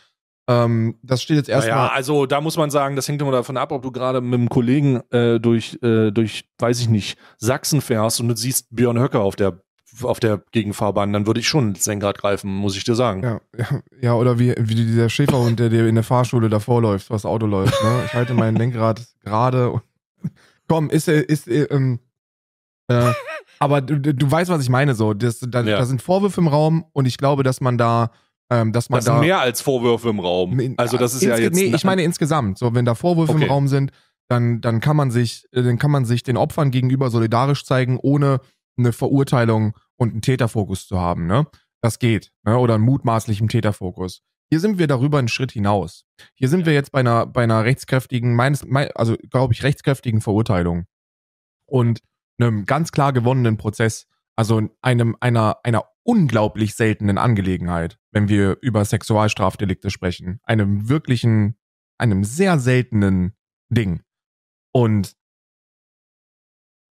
ähm, das steht jetzt erstmal. Ja, also da muss man sagen, das hängt immer davon ab, ob du gerade mit einem Kollegen äh, durch, äh, durch, weiß ich nicht, Sachsen fährst und du siehst Björn Höcker auf der auf der Gegenfahrbahn, dann würde ich schon ins Lenkrad greifen, muss ich dir sagen. Ja, ja, oder wie, wie dieser Schäferhund, der dir in der Fahrschule davor läuft, was Auto läuft. Ne? Ich halte mein Lenkrad gerade. Komm, ist, ist, äh, ähm, äh, aber du, du, weißt, was ich meine, so. Das, da, ja. da, sind Vorwürfe im Raum und ich glaube, dass man da. Ähm, dass man das da, sind mehr als Vorwürfe im Raum. Also das ist ja jetzt. Nee, ich meine insgesamt. So, wenn da Vorwürfe okay. im Raum sind, dann, dann kann man sich, äh, dann kann man sich den Opfern gegenüber solidarisch zeigen, ohne eine Verurteilung und einen Täterfokus zu haben. Ne? Das geht. Ne? Oder einen mutmaßlichen Täterfokus. Hier sind wir darüber einen Schritt hinaus. Hier sind wir jetzt bei einer, bei einer rechtskräftigen, meines, mein, also glaube ich, rechtskräftigen Verurteilung. Und einem ganz klar gewonnenen Prozess, also in einem, einer, einer unglaublich seltenen Angelegenheit, wenn wir über Sexualstrafdelikte sprechen, einem wirklichen, einem sehr seltenen Ding. Und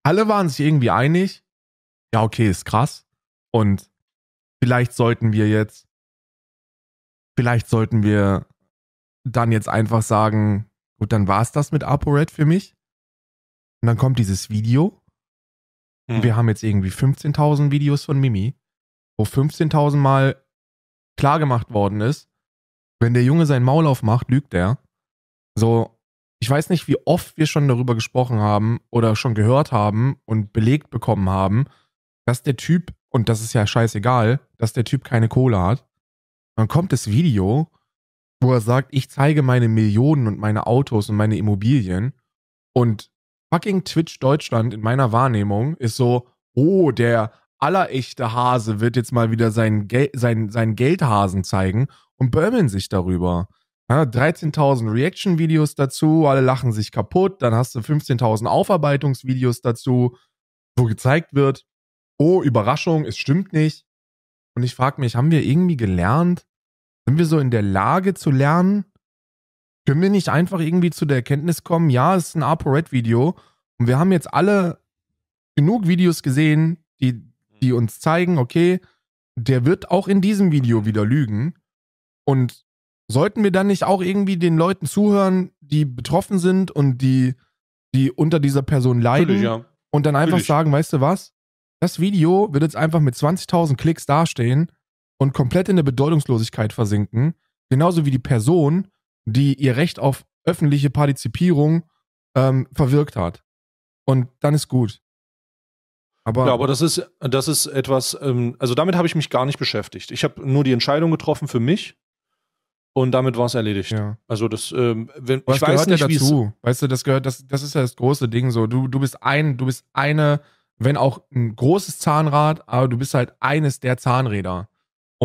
alle waren sich irgendwie einig, ja, okay, ist krass. Und vielleicht sollten wir jetzt, vielleicht sollten wir dann jetzt einfach sagen, gut, dann war's das mit ApoRed für mich. Und dann kommt dieses Video Mhm. wir haben jetzt irgendwie 15.000 Videos von Mimi, wo 15.000 Mal klar gemacht worden ist, wenn der Junge sein Maul aufmacht, lügt er. So, ich weiß nicht, wie oft wir schon darüber gesprochen haben oder schon gehört haben und belegt bekommen haben, dass der Typ, und das ist ja scheißegal, dass der Typ keine Kohle hat. Dann kommt das Video, wo er sagt, ich zeige meine Millionen und meine Autos und meine Immobilien und fucking Twitch Deutschland in meiner Wahrnehmung ist so, oh, der allerechte Hase wird jetzt mal wieder seinen, Gel sein, seinen Geldhasen zeigen und bömmeln sich darüber. Ja, 13.000 Reaction-Videos dazu, alle lachen sich kaputt, dann hast du 15.000 Aufarbeitungsvideos dazu, wo gezeigt wird, oh, Überraschung, es stimmt nicht. Und ich frage mich, haben wir irgendwie gelernt? Sind wir so in der Lage zu lernen? Können wir nicht einfach irgendwie zu der Erkenntnis kommen, ja, es ist ein ApoRed-Video und wir haben jetzt alle genug Videos gesehen, die, die uns zeigen, okay, der wird auch in diesem Video wieder lügen. Und sollten wir dann nicht auch irgendwie den Leuten zuhören, die betroffen sind und die, die unter dieser Person leiden? Ja. Und dann einfach Natürlich. sagen, weißt du was? Das Video wird jetzt einfach mit 20.000 Klicks dastehen und komplett in der Bedeutungslosigkeit versinken. Genauso wie die Person, die ihr Recht auf öffentliche Partizipierung ähm, verwirkt hat. Und dann ist gut. Aber, ja, aber das ist, das ist etwas, ähm, also damit habe ich mich gar nicht beschäftigt. Ich habe nur die Entscheidung getroffen für mich und damit war es erledigt. Ja. Also das, ähm, wenn, ich das weiß nicht, ja dazu. Weißt du, das gehört, das, das ist ja das große Ding so. Du, du bist ein, du bist eine, wenn auch ein großes Zahnrad, aber du bist halt eines der Zahnräder.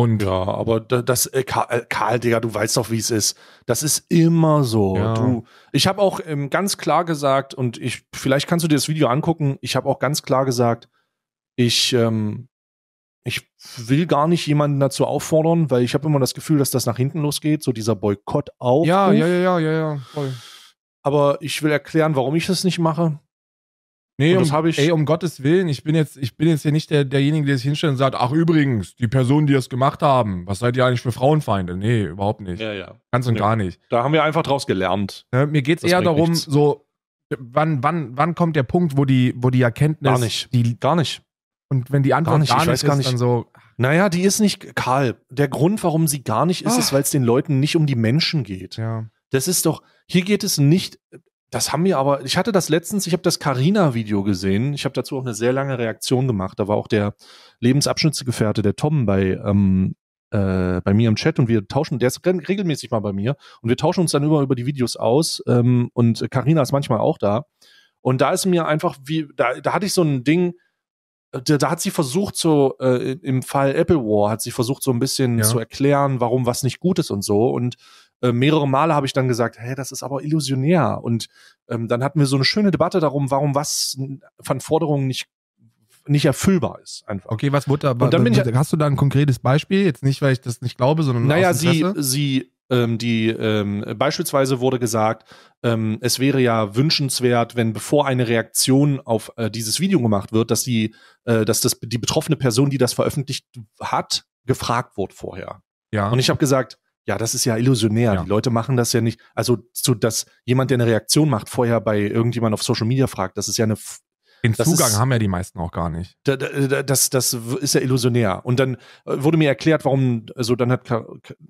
Und ja, aber das, äh, Karl, äh, Karl, Digga, du weißt doch, wie es ist. Das ist immer so. Ja. Du, ich habe auch ähm, ganz klar gesagt, und ich, vielleicht kannst du dir das Video angucken, ich habe auch ganz klar gesagt, ich, ähm, ich will gar nicht jemanden dazu auffordern, weil ich habe immer das Gefühl, dass das nach hinten losgeht, so dieser Boykott auch. Ja, ja, ja, ja, ja, ja. Voll. Aber ich will erklären, warum ich das nicht mache. Nee, um, habe ich. Ey, um Gottes Willen, ich bin jetzt, ich bin jetzt hier nicht der, derjenige, der sich hinstellt und sagt, ach übrigens, die Personen, die das gemacht haben, was seid ihr eigentlich für Frauenfeinde? Nee, überhaupt nicht. Ja, ja. Ganz und nee. gar nicht. Da haben wir einfach draus gelernt. Ja, ne, mir geht es eher darum, nichts. so, wann, wann, wann kommt der Punkt, wo die, wo die Erkenntnis. Gar nicht. Die, gar nicht. Und wenn die Antwort gar nicht, gar nicht ist, gar nicht. dann so. Naja, die ist nicht, Karl, der Grund, warum sie gar nicht ist, ach. ist, ah. weil es den Leuten nicht um die Menschen geht. Ja. Das ist doch, hier geht es nicht, das haben wir aber, ich hatte das letztens, ich habe das Carina-Video gesehen. Ich habe dazu auch eine sehr lange Reaktion gemacht. Da war auch der Lebensabschnittsgefährte, der Tom, bei, ähm, äh, bei mir im Chat und wir tauschen, der ist regelmäßig mal bei mir und wir tauschen uns dann immer über die Videos aus ähm, und Carina ist manchmal auch da. Und da ist mir einfach wie, da, da hatte ich so ein Ding, da, da hat sie versucht, so äh, im Fall Apple War hat sie versucht, so ein bisschen ja. zu erklären, warum was nicht gut ist und so. Und äh, mehrere Male habe ich dann gesagt, hey, das ist aber illusionär. Und ähm, dann hatten wir so eine schöne Debatte darum, warum was von Forderungen nicht nicht erfüllbar ist einfach. Okay, was wurde aber, dann bin ich, hast du da ein konkretes Beispiel? Jetzt nicht, weil ich das nicht glaube, sondern Naja, sie, sie, ähm, die, ähm, beispielsweise wurde gesagt, ähm, es wäre ja wünschenswert, wenn bevor eine Reaktion auf äh, dieses Video gemacht wird, dass die, äh, dass das, die betroffene Person, die das veröffentlicht hat, gefragt wurde vorher. Ja. Und ich habe gesagt, ja, das ist ja illusionär. Ja. Die Leute machen das ja nicht. Also, zu, dass jemand, der eine Reaktion macht, vorher bei irgendjemand auf Social Media fragt, das ist ja eine. Den Zugang ist, haben ja die meisten auch gar nicht. Da, da, das, das ist ja illusionär. Und dann äh, wurde mir erklärt, warum, also dann hat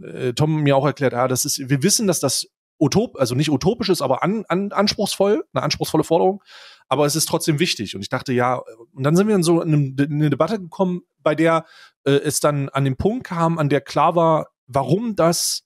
äh, Tom mir auch erklärt, ah, das ist, wir wissen, dass das utop, also nicht utopisch ist, aber an, an, anspruchsvoll, eine anspruchsvolle Forderung. Aber es ist trotzdem wichtig. Und ich dachte, ja, und dann sind wir in so eine, eine Debatte gekommen, bei der äh, es dann an den Punkt kam, an der klar war, warum das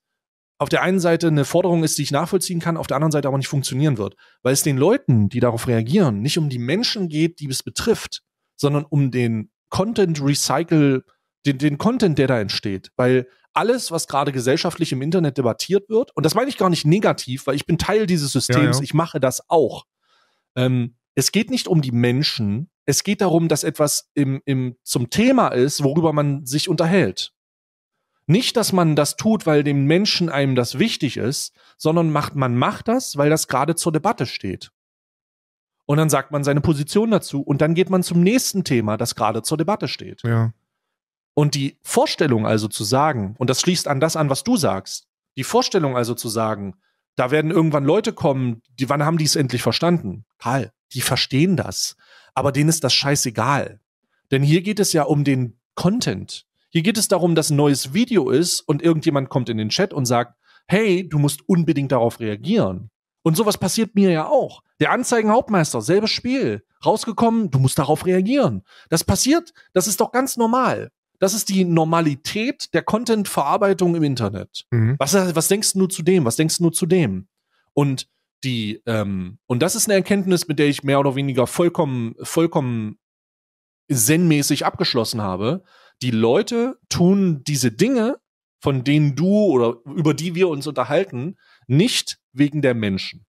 auf der einen Seite eine Forderung ist, die ich nachvollziehen kann, auf der anderen Seite aber nicht funktionieren wird. Weil es den Leuten, die darauf reagieren, nicht um die Menschen geht, die es betrifft, sondern um den Content Recycle, den, den Content, der da entsteht. Weil alles, was gerade gesellschaftlich im Internet debattiert wird, und das meine ich gar nicht negativ, weil ich bin Teil dieses Systems, ja, ja. ich mache das auch. Ähm, es geht nicht um die Menschen, es geht darum, dass etwas im, im, zum Thema ist, worüber man sich unterhält. Nicht, dass man das tut, weil dem Menschen einem das wichtig ist, sondern macht, man macht das, weil das gerade zur Debatte steht. Und dann sagt man seine Position dazu und dann geht man zum nächsten Thema, das gerade zur Debatte steht. Ja. Und die Vorstellung also zu sagen, und das schließt an das an, was du sagst, die Vorstellung also zu sagen, da werden irgendwann Leute kommen, die, wann haben die es endlich verstanden? Karl, die verstehen das. Aber denen ist das scheißegal. Denn hier geht es ja um den Content. Hier geht es darum, dass ein neues Video ist und irgendjemand kommt in den Chat und sagt, hey, du musst unbedingt darauf reagieren. Und sowas passiert mir ja auch. Der Anzeigenhauptmeister, selbes Spiel, rausgekommen, du musst darauf reagieren. Das passiert, das ist doch ganz normal. Das ist die Normalität der Content-Verarbeitung im Internet. Mhm. Was, was denkst du zu dem? Was denkst du zu dem? Und die, ähm, und das ist eine Erkenntnis, mit der ich mehr oder weniger vollkommen, vollkommen zen-mäßig abgeschlossen habe die Leute tun diese Dinge, von denen du oder über die wir uns unterhalten, nicht wegen der Menschen.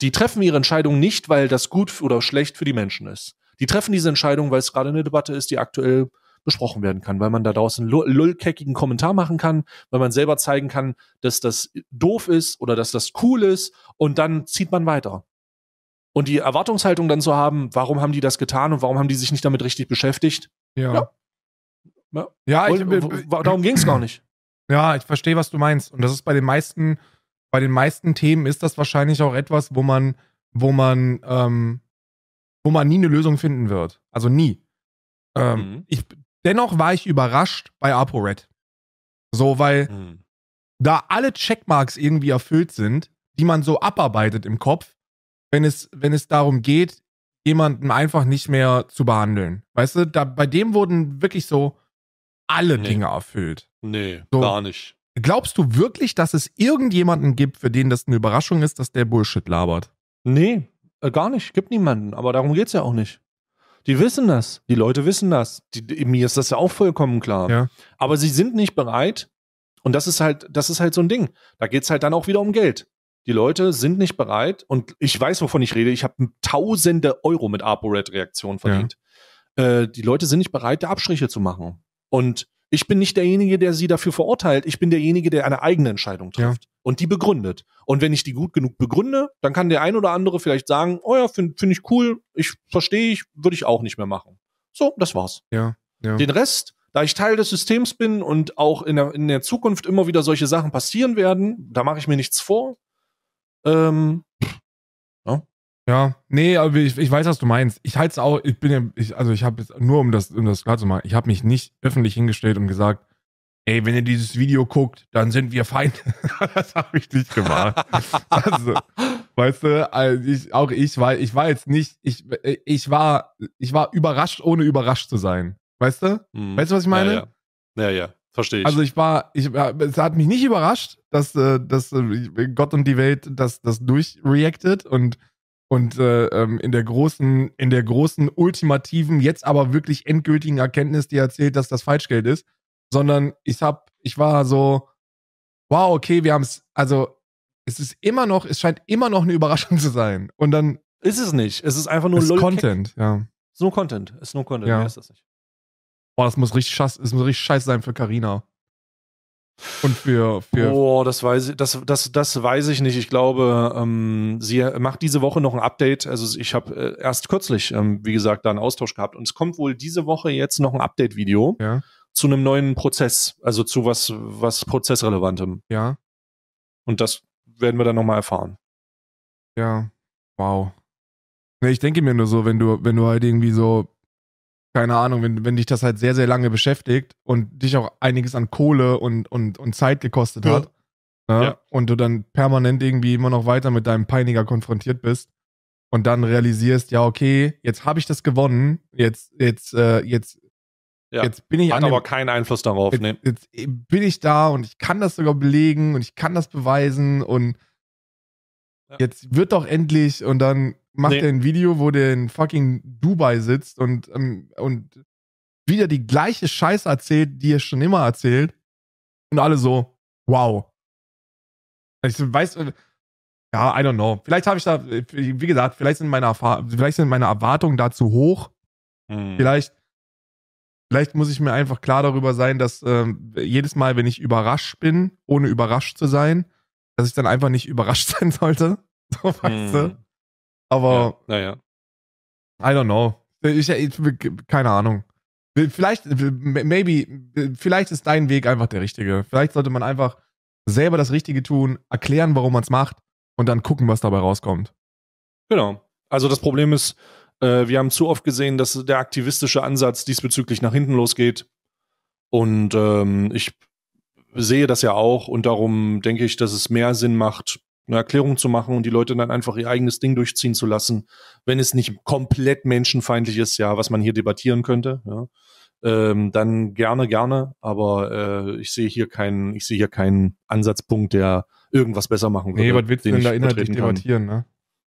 Die treffen ihre Entscheidung nicht, weil das gut oder schlecht für die Menschen ist. Die treffen diese Entscheidung, weil es gerade eine Debatte ist, die aktuell besprochen werden kann, weil man da draußen lullkeckigen Kommentar machen kann, weil man selber zeigen kann, dass das doof ist oder dass das cool ist und dann zieht man weiter. Und die Erwartungshaltung dann zu haben, warum haben die das getan und warum haben die sich nicht damit richtig beschäftigt? Ja. ja ja, ich, darum ging es gar nicht. Ja, ich verstehe, was du meinst. Und das ist bei den meisten, bei den meisten Themen ist das wahrscheinlich auch etwas, wo man, wo man, ähm, wo man nie eine Lösung finden wird. Also nie. Ähm, mhm. ich, dennoch war ich überrascht bei ApoRed. So, weil mhm. da alle Checkmarks irgendwie erfüllt sind, die man so abarbeitet im Kopf, wenn es, wenn es darum geht, jemanden einfach nicht mehr zu behandeln. Weißt du, da, bei dem wurden wirklich so alle nee. Dinge erfüllt. Nee, so. gar nicht. Glaubst du wirklich, dass es irgendjemanden gibt, für den das eine Überraschung ist, dass der Bullshit labert? Nee, äh, gar nicht. Gibt niemanden. Aber darum geht es ja auch nicht. Die wissen das. Die Leute wissen das. Die, die, mir ist das ja auch vollkommen klar. Ja. Aber sie sind nicht bereit. Und das ist halt, das ist halt so ein Ding. Da geht es halt dann auch wieder um Geld. Die Leute sind nicht bereit. Und ich weiß, wovon ich rede. Ich habe tausende Euro mit ApoRed-Reaktionen verdient. Ja. Äh, die Leute sind nicht bereit, da Abstriche zu machen. Und ich bin nicht derjenige, der sie dafür verurteilt. Ich bin derjenige, der eine eigene Entscheidung trifft ja. und die begründet. Und wenn ich die gut genug begründe, dann kann der ein oder andere vielleicht sagen, oh ja, finde find ich cool, ich verstehe ich, würde ich auch nicht mehr machen. So, das war's. Ja, ja. Den Rest, da ich Teil des Systems bin und auch in der, in der Zukunft immer wieder solche Sachen passieren werden, da mache ich mir nichts vor. Ähm, ja, nee, aber ich, ich weiß, was du meinst. Ich halte es auch, ich bin ja, ich, also ich habe jetzt nur, um das, um das klar zu machen, ich habe mich nicht öffentlich hingestellt und gesagt, ey, wenn ihr dieses Video guckt, dann sind wir Feinde. das habe ich nicht gemacht. also, weißt du, also ich, auch ich war, ich war jetzt nicht, ich, ich war, ich war überrascht, ohne überrascht zu sein. Weißt du? Mhm. Weißt du, was ich meine? Ja, ja. ja, ja. Verstehe ich. Also ich war, ich, es hat mich nicht überrascht, dass, äh, dass äh, Gott und die Welt das, das durchreactet und und äh, ähm, in der großen, in der großen, ultimativen, jetzt aber wirklich endgültigen Erkenntnis, die erzählt, dass das Falschgeld ist, sondern ich hab, ich war so, wow, okay, wir haben es, also es ist immer noch, es scheint immer noch eine Überraschung zu sein. Und dann ist es nicht. Es ist einfach nur ist Content, ja. Es Ist nur Content. Es Ist nur Content, ja. mehr ist das nicht. Boah, das muss richtig scheiße, es muss richtig scheiße sein für Karina. Und für, für oh, das weiß ich, das, das, das weiß ich nicht. Ich glaube, ähm, sie macht diese Woche noch ein Update. Also ich habe äh, erst kürzlich, ähm, wie gesagt, da einen Austausch gehabt. Und es kommt wohl diese Woche jetzt noch ein Update-Video ja. zu einem neuen Prozess, also zu was, was Prozessrelevantem. Ja. Und das werden wir dann nochmal erfahren. Ja. Wow. Ne, ich denke mir nur so, wenn du, wenn du halt irgendwie so keine Ahnung, wenn, wenn dich das halt sehr, sehr lange beschäftigt und dich auch einiges an Kohle und, und, und Zeit gekostet ja. hat ne? ja. und du dann permanent irgendwie immer noch weiter mit deinem Peiniger konfrontiert bist und dann realisierst, ja, okay, jetzt habe ich das gewonnen, jetzt, jetzt, äh, jetzt, ja. jetzt bin ich Hat an dem, aber keinen Einfluss darauf, jetzt, ne? Jetzt bin ich da und ich kann das sogar belegen und ich kann das beweisen und jetzt wird doch endlich und dann macht nee. er ein Video, wo der in fucking Dubai sitzt und, ähm, und wieder die gleiche Scheiße erzählt, die er schon immer erzählt. Und alle so, wow. Ich weiß, ja, I don't know. Vielleicht habe ich da, wie gesagt, vielleicht sind meine, Erfahr vielleicht sind meine Erwartungen da zu hoch. Hm. Vielleicht, vielleicht muss ich mir einfach klar darüber sein, dass ähm, jedes Mal, wenn ich überrascht bin, ohne überrascht zu sein, dass ich dann einfach nicht überrascht sein sollte. So, weißt hm. du? Aber. naja. Na ja. I don't know. Ich, ich, keine Ahnung. Vielleicht, maybe, vielleicht ist dein Weg einfach der richtige. Vielleicht sollte man einfach selber das Richtige tun, erklären, warum man es macht und dann gucken, was dabei rauskommt. Genau. Also das Problem ist, äh, wir haben zu oft gesehen, dass der aktivistische Ansatz diesbezüglich nach hinten losgeht. Und ähm, ich sehe das ja auch und darum denke ich, dass es mehr Sinn macht, eine Erklärung zu machen und die Leute dann einfach ihr eigenes Ding durchziehen zu lassen, wenn es nicht komplett menschenfeindlich ist, ja, was man hier debattieren könnte, ja. Ähm, dann gerne, gerne, aber äh, ich sehe hier keinen, ich sehe hier keinen Ansatzpunkt, der irgendwas besser machen würde. Nee, was willst du denn da inhaltlich debattieren, ne?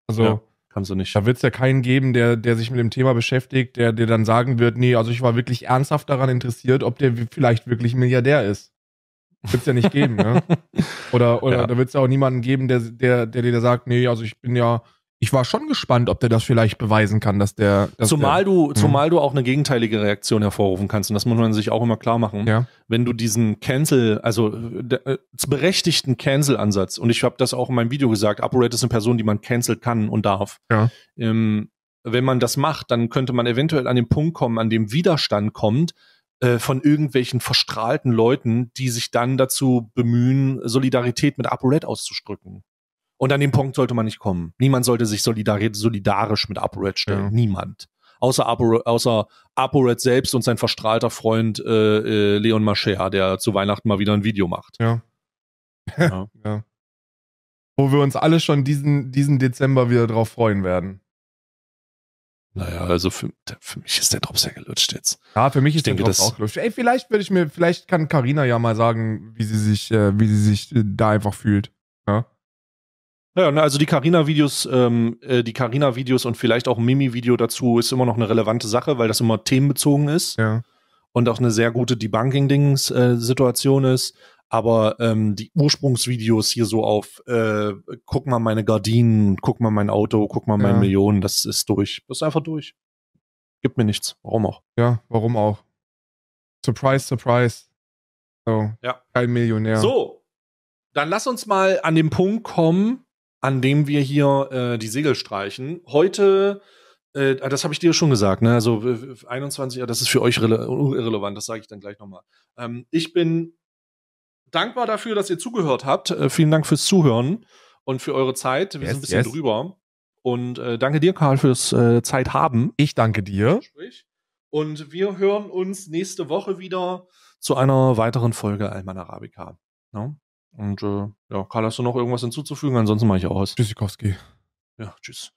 Also ja, kannst du nicht. Da wird es ja keinen geben, der, der sich mit dem Thema beschäftigt, der dir dann sagen wird, nee, also ich war wirklich ernsthaft daran interessiert, ob der vielleicht wirklich Milliardär ist. Wird es ja nicht geben, ne? Oder, oder ja. da wird es ja auch niemanden geben, der, der, der dir sagt, nee, also ich bin ja, ich war schon gespannt, ob der das vielleicht beweisen kann, dass der. Dass zumal der, du, mh. zumal du auch eine gegenteilige Reaktion hervorrufen kannst. Und das muss man sich auch immer klar machen. Ja. Wenn du diesen Cancel, also der, äh, berechtigten Cancel-Ansatz, und ich habe das auch in meinem Video gesagt, ApoRed ist eine Person, die man cancel kann und darf. Ja. Ähm, wenn man das macht, dann könnte man eventuell an den Punkt kommen, an dem Widerstand kommt, äh, von irgendwelchen verstrahlten Leuten, die sich dann dazu bemühen, Solidarität mit ApoRed auszudrücken. Und an dem Punkt sollte man nicht kommen. Niemand sollte sich solidari solidarisch mit ApoRed stellen. Ja. Niemand. Außer, Apo, außer ApoRed selbst und sein verstrahlter Freund äh, äh, Leon Mascher, der zu Weihnachten mal wieder ein Video macht. Ja. ja. ja. Wo wir uns alle schon diesen, diesen Dezember wieder drauf freuen werden. Naja, also für, für mich ist der Drops ja gelutscht jetzt. Ja, für mich ist ich der denke, Drops auch gelutscht. Ey, vielleicht würde ich mir, vielleicht kann Karina ja mal sagen, wie sie sich, äh, wie sie sich äh, da einfach fühlt. Ne? Ja? Naja, ne, also die Carina-Videos, ähm, äh, die Carina-Videos und vielleicht auch Mimi-Video dazu ist immer noch eine relevante Sache, weil das immer themenbezogen ist. Ja. Und auch eine sehr gute Debunking-Dings-Situation äh, ist. Aber ähm, die Ursprungsvideos hier so auf, äh, guck mal meine Gardinen, guck mal mein Auto, guck mal ja. meine Millionen, das ist durch. Das ist einfach durch. Gibt mir nichts. Warum auch? Ja, warum auch? Surprise, surprise. So, ja. kein Millionär. So, dann lass uns mal an den Punkt kommen, an dem wir hier äh, die Segel streichen. Heute äh, das habe ich dir schon gesagt, ne? Also 21, das ist für euch irrelevant, das sage ich dann gleich nochmal. Ähm, ich bin dankbar dafür, dass ihr zugehört habt. Äh, vielen Dank fürs Zuhören und für eure Zeit. Wir yes, sind ein bisschen yes. drüber. Und äh, danke dir, Karl, fürs äh, Zeit haben. Ich danke dir. Und wir hören uns nächste Woche wieder zu einer weiteren Folge Alman Arabica. Ja? Ne? Und äh, ja, Karl, hast du noch irgendwas hinzuzufügen? Ansonsten mache ich aus. Tschüssikowski. Ja, tschüss.